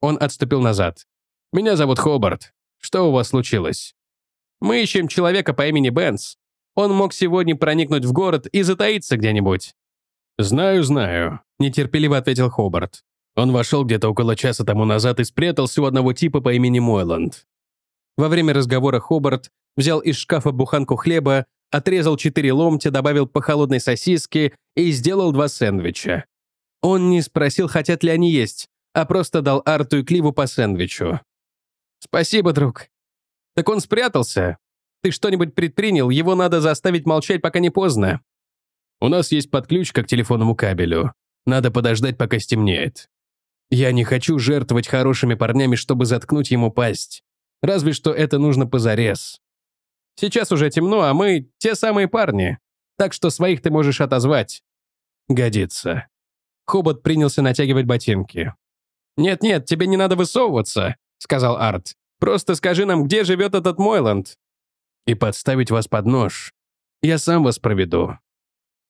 Он отступил назад. «Меня зовут Хобарт. Что у вас случилось?» «Мы ищем человека по имени Бенс. Он мог сегодня проникнуть в город и затаиться где-нибудь». «Знаю, знаю», — нетерпеливо ответил Хобарт. Он вошел где-то около часа тому назад и спрятался у одного типа по имени Мойланд. Во время разговора Хобарт взял из шкафа буханку хлеба, отрезал четыре ломтя, добавил по холодной сосиске и сделал два сэндвича. Он не спросил, хотят ли они есть, а просто дал Арту и Кливу по сэндвичу. «Спасибо, друг». «Так он спрятался. Ты что-нибудь предпринял, его надо заставить молчать, пока не поздно». «У нас есть подключка к телефонному кабелю. Надо подождать, пока стемнеет. Я не хочу жертвовать хорошими парнями, чтобы заткнуть ему пасть. Разве что это нужно позарез. Сейчас уже темно, а мы те самые парни. Так что своих ты можешь отозвать. Годится. Хобот принялся натягивать ботинки. «Нет-нет, тебе не надо высовываться», — сказал Арт. «Просто скажи нам, где живет этот Мойланд?» «И подставить вас под нож. Я сам вас проведу».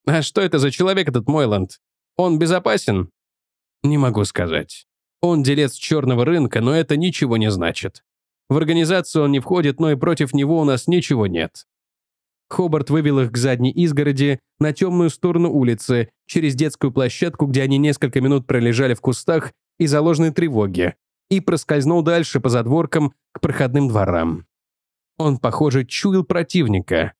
«А что это за человек этот Мойланд? Он безопасен?» «Не могу сказать. Он делец черного рынка, но это ничего не значит. В организацию он не входит, но и против него у нас ничего нет. Хобарт вывел их к задней изгороди, на темную сторону улицы, через детскую площадку, где они несколько минут пролежали в кустах и заложенной тревоге, и проскользнул дальше по задворкам к проходным дворам. Он, похоже, чуял противника.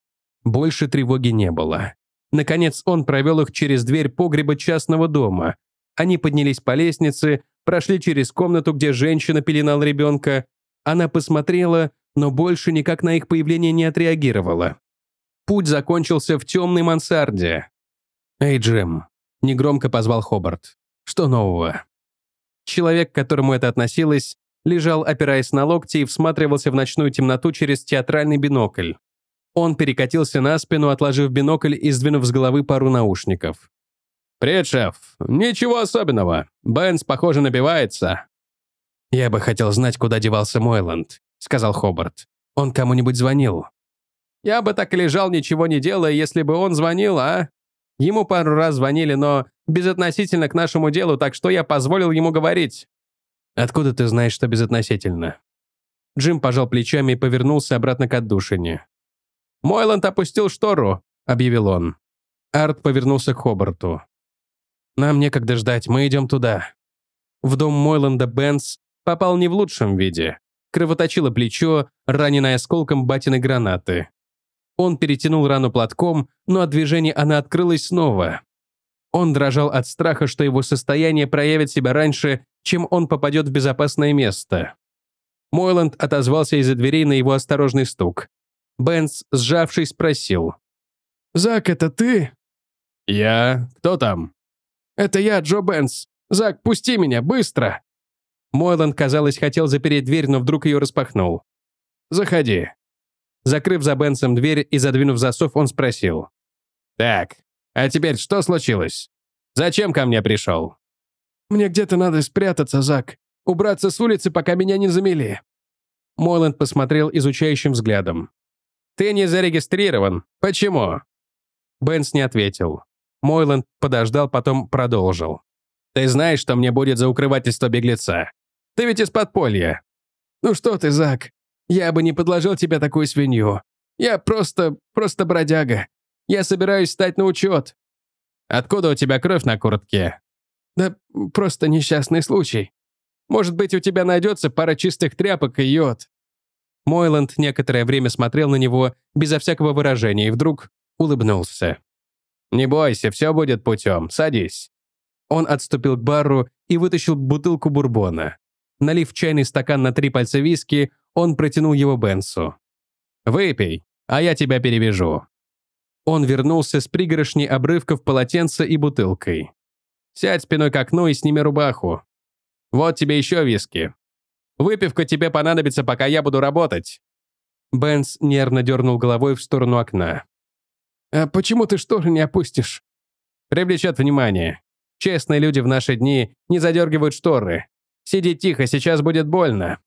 Больше тревоги не было. Наконец он провел их через дверь погреба частного дома. Они поднялись по лестнице, прошли через комнату, где женщина пеленала ребенка, она посмотрела, но больше никак на их появление не отреагировала. Путь закончился в темной мансарде. «Эй, Джим», — негромко позвал Хобарт, — «что нового?» Человек, к которому это относилось, лежал, опираясь на локти, и всматривался в ночную темноту через театральный бинокль. Он перекатился на спину, отложив бинокль и сдвинув с головы пару наушников. «Привет, шеф. Ничего особенного. Бенс, похоже, набивается. «Я бы хотел знать, куда девался Мойланд», — сказал Хобарт. «Он кому-нибудь звонил?» «Я бы так и лежал, ничего не делая, если бы он звонил, а?» Ему пару раз звонили, но безотносительно к нашему делу, так что я позволил ему говорить». «Откуда ты знаешь, что безотносительно?» Джим пожал плечами и повернулся обратно к отдушине. «Мойланд опустил штору», — объявил он. Арт повернулся к Хобарту. «Нам некогда ждать, мы идем туда». В дом Мойланда Бенс Попал не в лучшем виде. Кровоточило плечо, раненое осколком батины гранаты. Он перетянул рану платком, но от движения она открылась снова. Он дрожал от страха, что его состояние проявит себя раньше, чем он попадет в безопасное место. Мойланд отозвался из-за дверей на его осторожный стук. Бенц, сжавшись, спросил. «Зак, это ты?» «Я... Кто там?» «Это я, Джо Бенц. Зак, пусти меня, быстро!» Мойланд, казалось, хотел запереть дверь, но вдруг ее распахнул. «Заходи». Закрыв за Бенсом дверь и задвинув засов, он спросил. «Так, а теперь что случилось? Зачем ко мне пришел?» «Мне где-то надо спрятаться, Зак. Убраться с улицы, пока меня не замели». Мойланд посмотрел изучающим взглядом. «Ты не зарегистрирован. Почему?» Бенс не ответил. Мойланд подождал, потом продолжил. «Ты знаешь, что мне будет за укрывательство беглеца. Ты ведь из подполья. Ну что ты, Зак, я бы не подложил тебе такую свинью. Я просто... просто бродяга. Я собираюсь стать на учет. Откуда у тебя кровь на куртке? Да просто несчастный случай. Может быть, у тебя найдется пара чистых тряпок и йод. Мойланд некоторое время смотрел на него безо всякого выражения и вдруг улыбнулся. «Не бойся, все будет путем. Садись». Он отступил к бару и вытащил бутылку бурбона. Налив чайный стакан на три пальца виски, он протянул его Бенсу. «Выпей, а я тебя перевяжу». Он вернулся с пригоршней обрывков полотенца и бутылкой. «Сядь спиной к окну и сними рубаху. Вот тебе еще виски. Выпивка тебе понадобится, пока я буду работать». Бенс нервно дернул головой в сторону окна. «А почему ты шторы не опустишь?» «Привлечет внимание. Честные люди в наши дни не задергивают шторы. Сиди тихо, сейчас будет больно».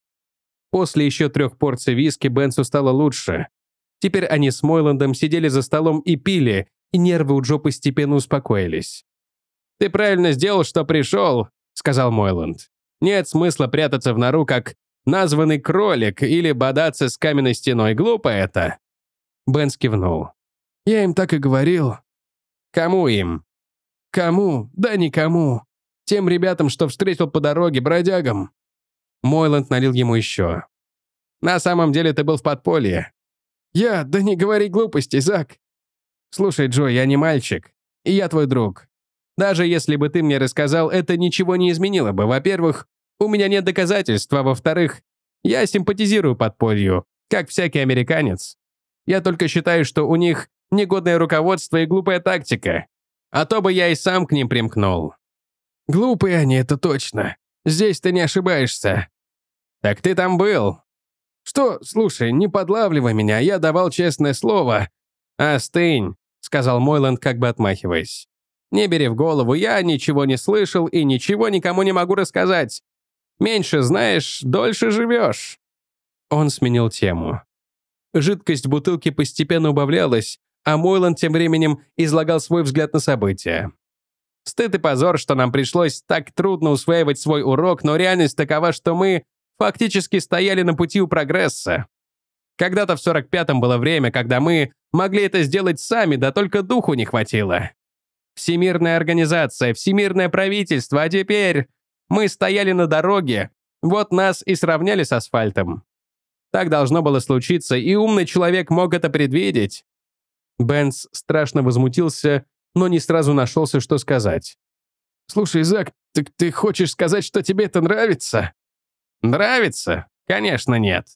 После еще трех порций виски Бенсу стало лучше. Теперь они с Мойландом сидели за столом и пили, и нервы у Джо постепенно успокоились. «Ты правильно сделал, что пришел», — сказал Мойланд. «Нет смысла прятаться в нору, как названный кролик, или бодаться с каменной стеной. Глупо это». Бен кивнул. «Я им так и говорил». «Кому им?» «Кому? Да никому. Тем ребятам, что встретил по дороге, бродягам». Мойланд налил ему еще. «На самом деле ты был в подполье». «Я? Да не говори глупостей, Зак». «Слушай, Джо, я не мальчик. И я твой друг. Даже если бы ты мне рассказал, это ничего не изменило бы. Во-первых, у меня нет доказательств, а во-вторых, я симпатизирую подполью, как всякий американец. Я только считаю, что у них негодное руководство и глупая тактика. А то бы я и сам к ним примкнул. Глупые они, это точно. Здесь ты не ошибаешься. Так ты там был. Что, слушай, не подлавливай меня, я давал честное слово. Остынь, сказал Мойленд, как бы отмахиваясь. Не бери в голову, я ничего не слышал и ничего никому не могу рассказать. Меньше знаешь, дольше живешь. Он сменил тему. Жидкость бутылки постепенно убавлялась, а Мойланд тем временем излагал свой взгляд на события. Стыд и позор, что нам пришлось так трудно усваивать свой урок, но реальность такова, что мы фактически стояли на пути у прогресса. Когда-то в 45-м было время, когда мы могли это сделать сами, да только духу не хватило. Всемирная организация, всемирное правительство, а теперь мы стояли на дороге, вот нас и сравняли с асфальтом. Так должно было случиться, и умный человек мог это предвидеть. Бенс страшно возмутился но не сразу нашелся, что сказать. «Слушай, Зак, так ты хочешь сказать, что тебе это нравится?» «Нравится? Конечно, нет.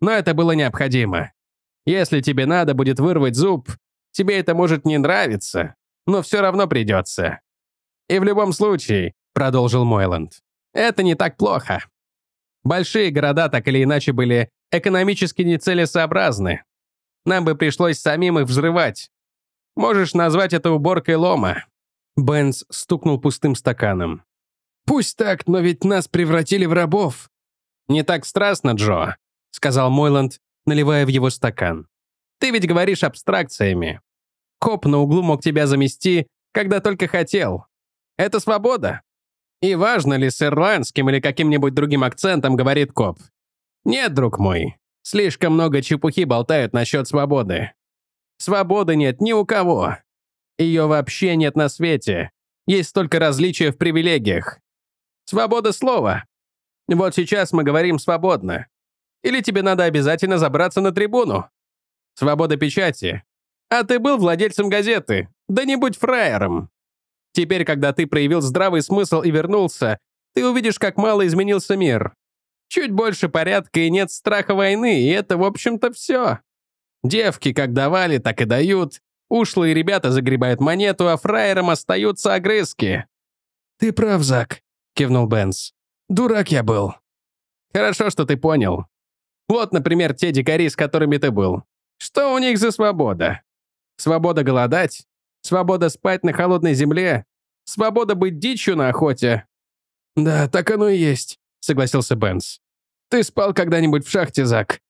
Но это было необходимо. Если тебе надо будет вырвать зуб, тебе это может не нравиться, но все равно придется. И в любом случае, — продолжил Мойланд, — это не так плохо. Большие города так или иначе были экономически нецелесообразны. Нам бы пришлось самим их взрывать, Можешь назвать это уборкой лома». Бенс стукнул пустым стаканом. «Пусть так, но ведь нас превратили в рабов». «Не так страстно, Джо», — сказал Мойланд, наливая в его стакан. «Ты ведь говоришь абстракциями. Коп на углу мог тебя замести, когда только хотел. Это свобода. И важно ли с ирландским или каким-нибудь другим акцентом, говорит коп. Нет, друг мой, слишком много чепухи болтают насчет свободы. Свободы нет ни у кого. Ее вообще нет на свете. Есть только различия в привилегиях. Свобода слова. Вот сейчас мы говорим свободно. Или тебе надо обязательно забраться на трибуну. Свобода печати. А ты был владельцем газеты. Да не будь фраером. Теперь, когда ты проявил здравый смысл и вернулся, ты увидишь, как мало изменился мир. Чуть больше порядка и нет страха войны, и это, в общем-то, все. Девки как давали, так и дают. Ушлые ребята загребают монету, а фраерам остаются огрызки». «Ты прав, Зак», — кивнул Бенс. «Дурак я был». «Хорошо, что ты понял. Вот, например, те дикари, с которыми ты был. Что у них за свобода? Свобода голодать? Свобода спать на холодной земле? Свобода быть дичью на охоте?» «Да, так оно и есть», — согласился Бенс. «Ты спал когда-нибудь в шахте, Зак?»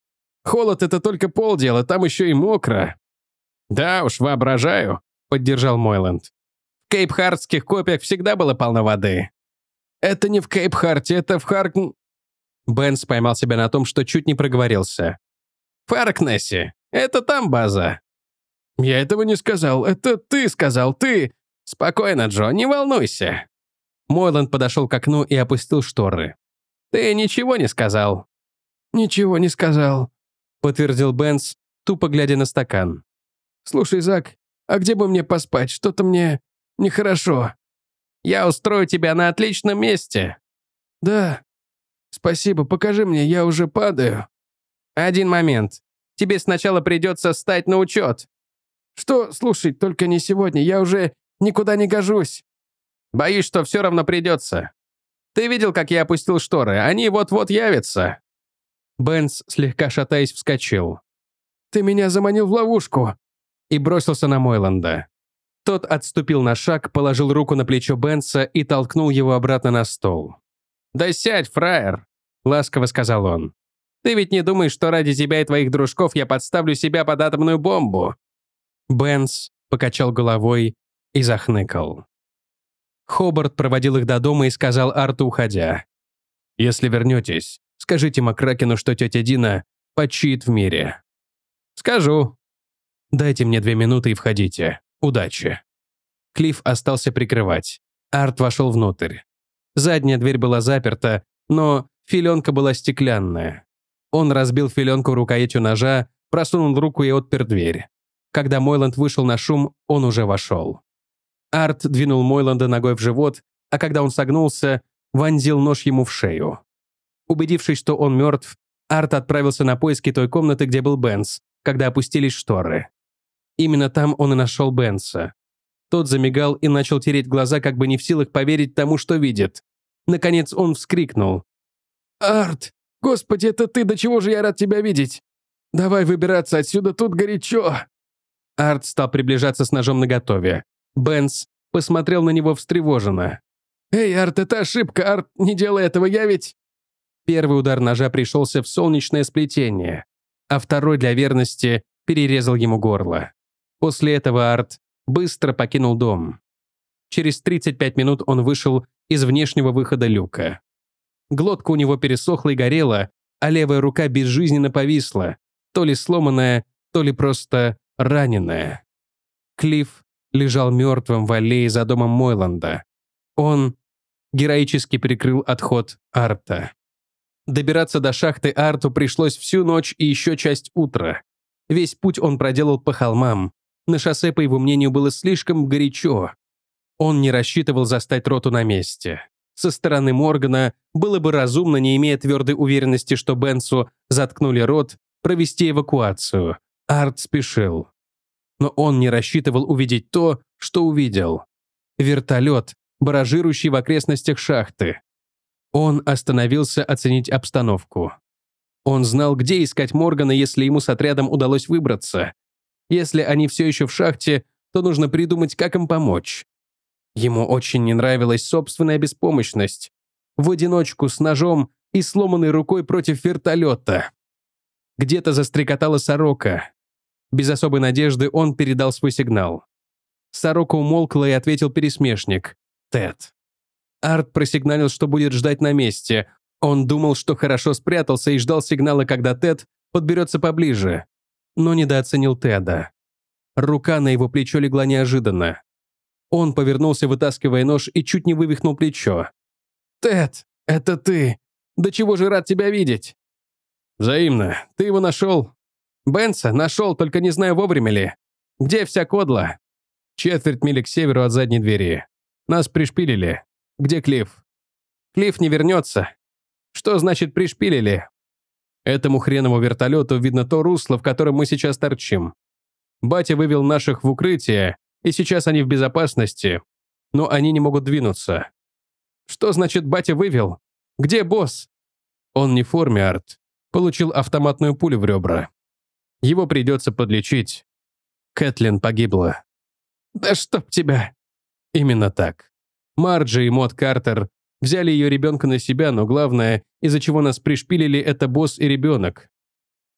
Холод — это только полдела, там еще и мокро». «Да уж, воображаю», — поддержал Мойленд. «В кейпхардских копиях всегда было полно воды». «Это не в Кейпхарте, это в Харкн...» Бенс поймал себя на том, что чуть не проговорился. «Фаркнессе, это там база». «Я этого не сказал, это ты сказал, ты...» «Спокойно, Джо, не волнуйся». Мойланд подошел к окну и опустил шторы. «Ты ничего не сказал?» «Ничего не сказал», — подтвердил Бенс, тупо глядя на стакан. «Слушай, Зак, а где бы мне поспать? Что-то мне нехорошо». «Я устрою тебя на отличном месте». «Да. Спасибо, покажи мне, я уже падаю». «Один момент. Тебе сначала придется встать на учет». «Что? Слушай, только не сегодня, я уже никуда не гожусь». «Боюсь, что все равно придется. Ты видел, как я опустил шторы? Они вот-вот явятся». Бенс, слегка шатаясь, вскочил. «Ты меня заманил в ловушку!» и бросился на Мойланда. Тот отступил на шаг, положил руку на плечо Бенса и толкнул его обратно на стол. «Да сядь, фраер!» – ласково сказал он. «Ты ведь не думаешь, что ради тебя и твоих дружков я подставлю себя под атомную бомбу?» Бенс покачал головой и захныкал. Хобарт проводил их до дома и сказал Арту, уходя. «Если вернетесь, Скажите Макракину, что тетя Дина почит в мире». «Скажу». «Дайте мне две минуты и входите. Удачи». Клифф остался прикрывать. Арт вошел внутрь. Задняя дверь была заперта, но филенка была стеклянная. Он разбил филенку рукоятью ножа, просунул руку и отпер дверь. Когда Мойланд вышел на шум, он уже вошел. Арт двинул Мойланда ногой в живот, а когда он согнулся, вонзил нож ему в шею. Убедившись, что он мертв, Арт отправился на поиски той комнаты, где был Бенс, когда опустились шторы. Именно там он и нашел Бенса. Тот замигал и начал тереть глаза, как бы не в силах поверить тому, что видит. Наконец он вскрикнул. «Арт! Господи, это ты! До чего же я рад тебя видеть! Давай выбираться отсюда, тут горячо!» Арт стал приближаться с ножом наготове. Бенс посмотрел на него встревоженно. «Эй, Арт, это ошибка, Арт, не делай этого, я ведь...» Первый удар ножа пришелся в солнечное сплетение, а второй для верности перерезал ему горло. После этого Арт быстро покинул дом. Через 35 минут он вышел из внешнего выхода люка. Глотка у него пересохла и горела, а левая рука безжизненно повисла, то ли сломанная, то ли просто раненая. Клифф лежал мертвым в аллее за домом Мойланда. Он героически прикрыл отход Арта. Добираться до шахты Арту пришлось всю ночь и еще часть утра. Весь путь он проделал по холмам. На шоссе, по его мнению, было слишком горячо. Он не рассчитывал застать роту на месте. Со стороны Моргана было бы разумно, не имея твердой уверенности, что Бенсу заткнули рот, провести эвакуацию. Арт спешил. Но он не рассчитывал увидеть то, что увидел. Вертолет, баражирующий в окрестностях шахты. Он остановился оценить обстановку. Он знал, где искать Моргана, если ему с отрядом удалось выбраться. Если они все еще в шахте, то нужно придумать, как им помочь. Ему очень не нравилась собственная беспомощность. В одиночку с ножом и сломанной рукой против вертолета. Где-то застрекотала сорока. Без особой надежды он передал свой сигнал. Сорока умолкла и ответил пересмешник. «Тед». Арт просигналил, что будет ждать на месте. Он думал, что хорошо спрятался и ждал сигнала, когда Тед подберется поближе. Но недооценил Теда. Рука на его плечо легла неожиданно. Он повернулся, вытаскивая нож, и чуть не вывихнул плечо. «Тед, это ты! Да чего же рад тебя видеть!» «Взаимно. Ты его нашел?» «Бенса нашел, только не знаю, вовремя ли. Где вся кодла?» «Четверть мили к северу от задней двери. Нас пришпилили. Где Клифф? Клифф не вернется. Что значит пришпилили? Этому хренову вертолету видно то русло, в котором мы сейчас торчим. Батя вывел наших в укрытие, и сейчас они в безопасности, но они не могут двинуться. Что значит батя вывел? Где босс? Он не в форме, Арт. Получил автоматную пулю в ребра. Его придется подлечить. Кэтлин погибла. Да чтоб тебя. Именно так. Марджи и Мод Картер. Взяли ее ребенка на себя, но главное, из-за чего нас пришпилили, это босс и ребенок.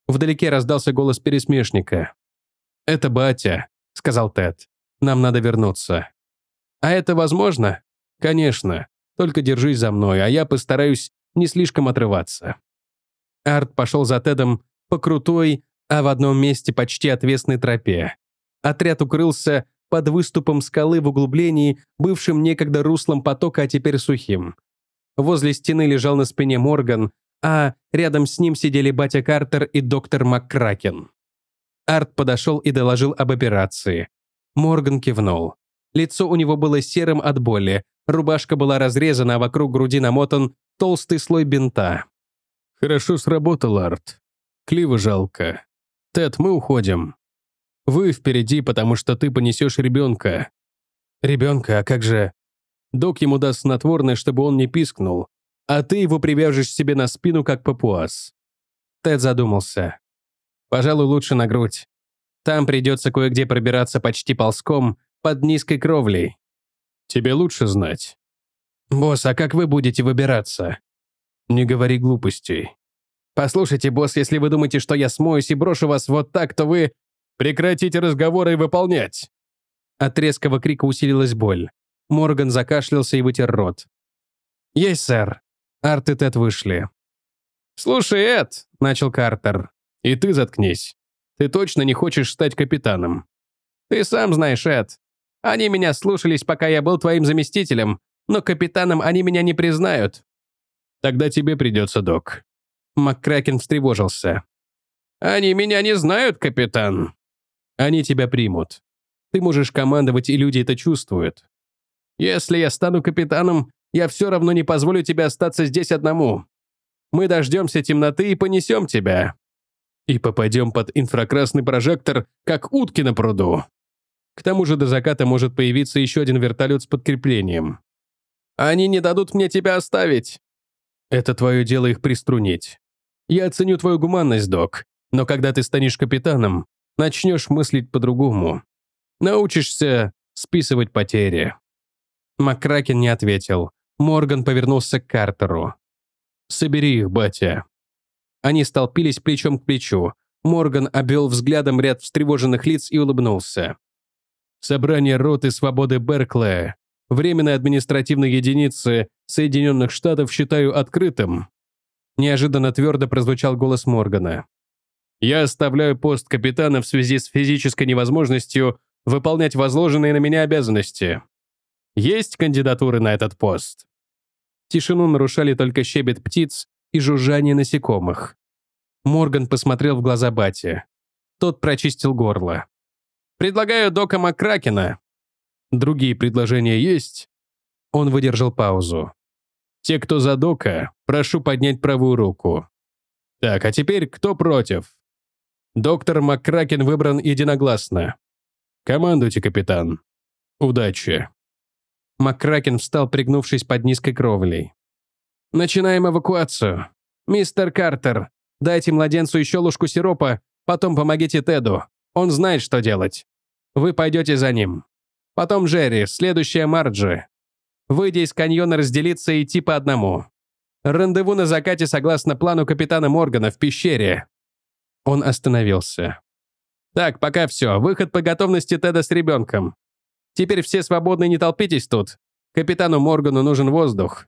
Вдалеке раздался голос пересмешника. «Это батя», — сказал Тед. «Нам надо вернуться». «А это возможно?» «Конечно. Только держись за мной, а я постараюсь не слишком отрываться». Арт пошел за Тедом по крутой, а в одном месте почти отвесной тропе. Отряд укрылся под выступом скалы в углублении, бывшим некогда руслом потока, а теперь сухим. Возле стены лежал на спине Морган, а рядом с ним сидели батя Картер и доктор МакКракен. Арт подошел и доложил об операции. Морган кивнул. Лицо у него было серым от боли, рубашка была разрезана, а вокруг груди намотан толстый слой бинта. «Хорошо сработал, Арт. Клива жалко. Тед, мы уходим. Вы впереди, потому что ты понесешь ребенка». «Ребенка, а как же...» Док ему даст снотворное, чтобы он не пискнул, а ты его привяжешь себе на спину, как папуас. Тед задумался. Пожалуй, лучше на грудь. Там придется кое-где пробираться почти ползком, под низкой кровлей. Тебе лучше знать. Босс, а как вы будете выбираться? Не говори глупостей. Послушайте, босс, если вы думаете, что я смоюсь и брошу вас вот так, то вы... Прекратите разговоры и выполнять!» От резкого крика усилилась боль. Морган закашлялся и вытер рот. «Есть, сэр!» Арт и Тед вышли. «Слушай, Эд!» — начал Картер. «И ты заткнись. Ты точно не хочешь стать капитаном. Ты сам знаешь, Эд. Они меня слушались, пока я был твоим заместителем, но капитаном они меня не признают». «Тогда тебе придется, док». МакКракен встревожился. «Они меня не знают, капитан». Они тебя примут. Ты можешь командовать, и люди это чувствуют. Если я стану капитаном, я все равно не позволю тебе остаться здесь одному. Мы дождемся темноты и понесем тебя. И попадем под инфракрасный прожектор, как утки на пруду. К тому же до заката может появиться еще один вертолет с подкреплением. Они не дадут мне тебя оставить. Это твое дело их приструнить. Я оценю твою гуманность, док, но когда ты станешь капитаном, начнешь мыслить по-другому. Научишься списывать потери». Макракен не ответил. Морган повернулся к Картеру. «Собери их, батя». Они столпились плечом к плечу. Морган обвел взглядом ряд встревоженных лиц и улыбнулся. Собрание роты свободы Берклая, временной административной единицы Соединенных Штатов считаю открытым. Неожиданно твердо прозвучал голос Моргана. Я оставляю пост капитана в связи с физической невозможностью выполнять возложенные на меня обязанности. Есть кандидатуры на этот пост?» Тишину нарушали только щебет птиц и жужжание насекомых. Морган посмотрел в глаза Бати. Тот прочистил горло. «Предлагаю Дока Макракена». «Другие предложения есть?» Он выдержал паузу. «Те, кто за Дока, прошу поднять правую руку». «Так, а теперь кто против?» Доктор Маккракен выбран единогласно. Командуйте, капитан. Удачи. Маккракен встал, пригнувшись под низкой кровлей. «Начинаем эвакуацию. Мистер Картер, дайте младенцу еще ложку сиропа, потом помогите Теду. Он знает, что делать. Вы пойдете за ним. Потом Джерри, следующая Марджи. Выйди из каньона, разделиться и идти по одному. Рандеву на закате согласно плану капитана Моргана в пещере. Он остановился. «Так, пока все. Выход по готовности Теда с ребенком. Теперь все свободны, не толпитесь тут. Капитану Моргану нужен воздух».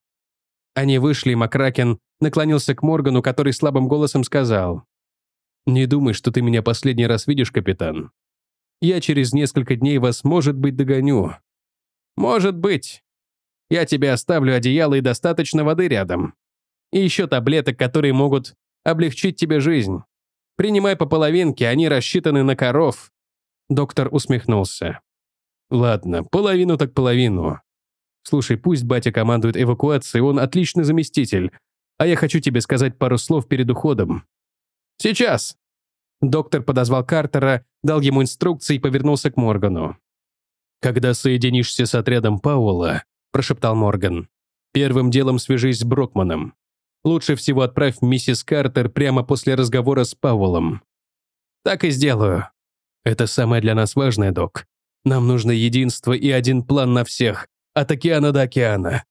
Они вышли, и Макракен наклонился к Моргану, который слабым голосом сказал. «Не думай, что ты меня последний раз видишь, капитан. Я через несколько дней вас, может быть, догоню». «Может быть. Я тебе оставлю одеяло и достаточно воды рядом. И еще таблеток, которые могут облегчить тебе жизнь. Принимай по половинке, они рассчитаны на коров». Доктор усмехнулся. «Ладно, половину так половину. Слушай, пусть батя командует эвакуацией, он отличный заместитель. А я хочу тебе сказать пару слов перед уходом». «Сейчас!» Доктор подозвал Картера, дал ему инструкции и повернулся к Моргану. «Когда соединишься с отрядом Пауэлла», — прошептал Морган, — «первым делом свяжись с Брокманом. Лучше всего отправь миссис Картер прямо после разговора с Пауэллом. Так и сделаю. Это самое для нас важное, док. Нам нужно единство и один план на всех, от океана до океана.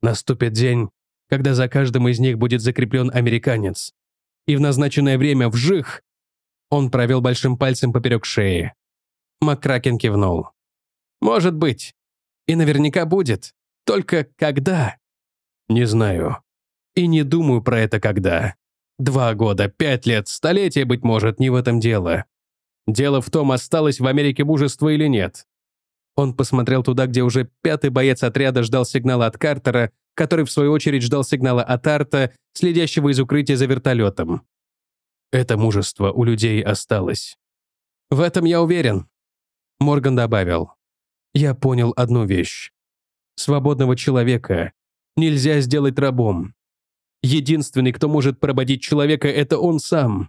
Наступит день, когда за каждым из них будет закреплен американец. И в назначенное время вжих он провел большим пальцем поперек шеи. Макракен кивнул. «Может быть. И наверняка будет. Только когда?» «Не знаю. И не думаю про это когда. Два года, пять лет, столетие, быть может, не в этом дело. Дело в том, осталось в Америке мужество или нет. Он посмотрел туда, где уже пятый боец отряда ждал сигнала от Картера, который, в свою очередь, ждал сигнала от Арта, следящего из укрытия за вертолетом. Это мужество у людей осталось. В этом я уверен. Морган добавил. Я понял одну вещь. Свободного человека нельзя сделать рабом. Единственный, кто может прободить человека, это он сам.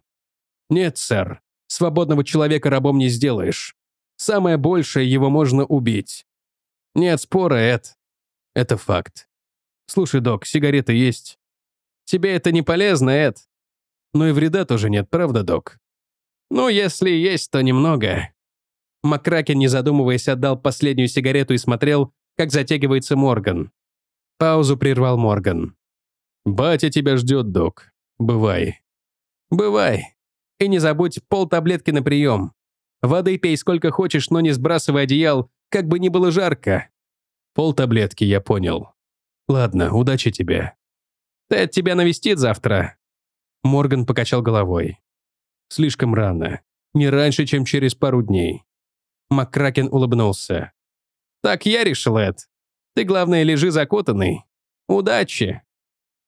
Нет, сэр, свободного человека рабом не сделаешь. Самое большее его можно убить. Нет спора, Эд. Это факт. Слушай, док, сигареты есть. Тебе это не полезно, Эд. Но ну и вреда тоже нет, правда, док? Ну, если есть, то немного. Макракен, не задумываясь, отдал последнюю сигарету и смотрел, как затягивается Морган. Паузу прервал Морган. «Батя тебя ждет, док. Бывай». «Бывай. И не забудь пол таблетки на прием. Воды пей сколько хочешь, но не сбрасывай одеял, как бы ни было жарко». «Пол таблетки, я понял. Ладно, удачи тебе». «Тед тебя навестит завтра?» Морган покачал головой. «Слишком рано. Не раньше, чем через пару дней». Маккракен улыбнулся. «Так я решил, Эд. Ты, главное, лежи закотанный. Удачи!»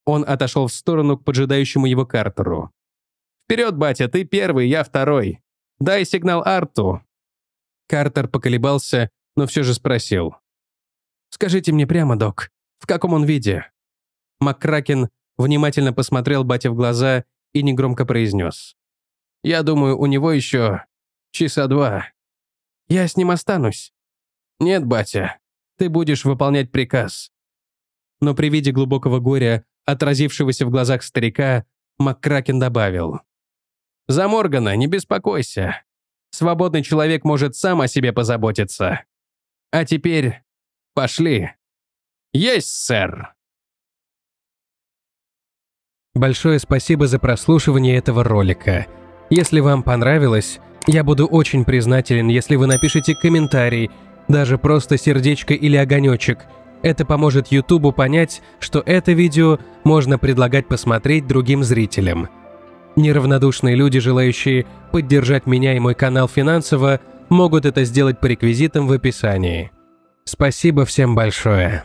Он отошел в сторону к поджидающему его Картеру. «Вперед, батя, ты первый, я второй. Дай сигнал Арту». Картер поколебался, но все же спросил. «Скажите мне прямо, док, в каком он виде?» Маккракен внимательно посмотрел Батя в глаза и негромко произнес. «Я думаю, у него еще часа два. Я с ним останусь». «Нет, батя, ты будешь выполнять приказ». Но при виде глубокого горя, отразившегося в глазах старика, Маккракен добавил. «За Моргана не беспокойся. Свободный человек может сам о себе позаботиться. А теперь пошли». «Есть, сэр!» Большое спасибо за прослушивание этого ролика. Если вам понравилось, я буду очень признателен, если вы напишите комментарий, даже просто сердечко или огонечек – это поможет YouTube понять, что это видео можно предлагать посмотреть другим зрителям. Неравнодушные люди, желающие поддержать меня и мой канал финансово, могут это сделать по реквизитам в описании. Спасибо всем большое.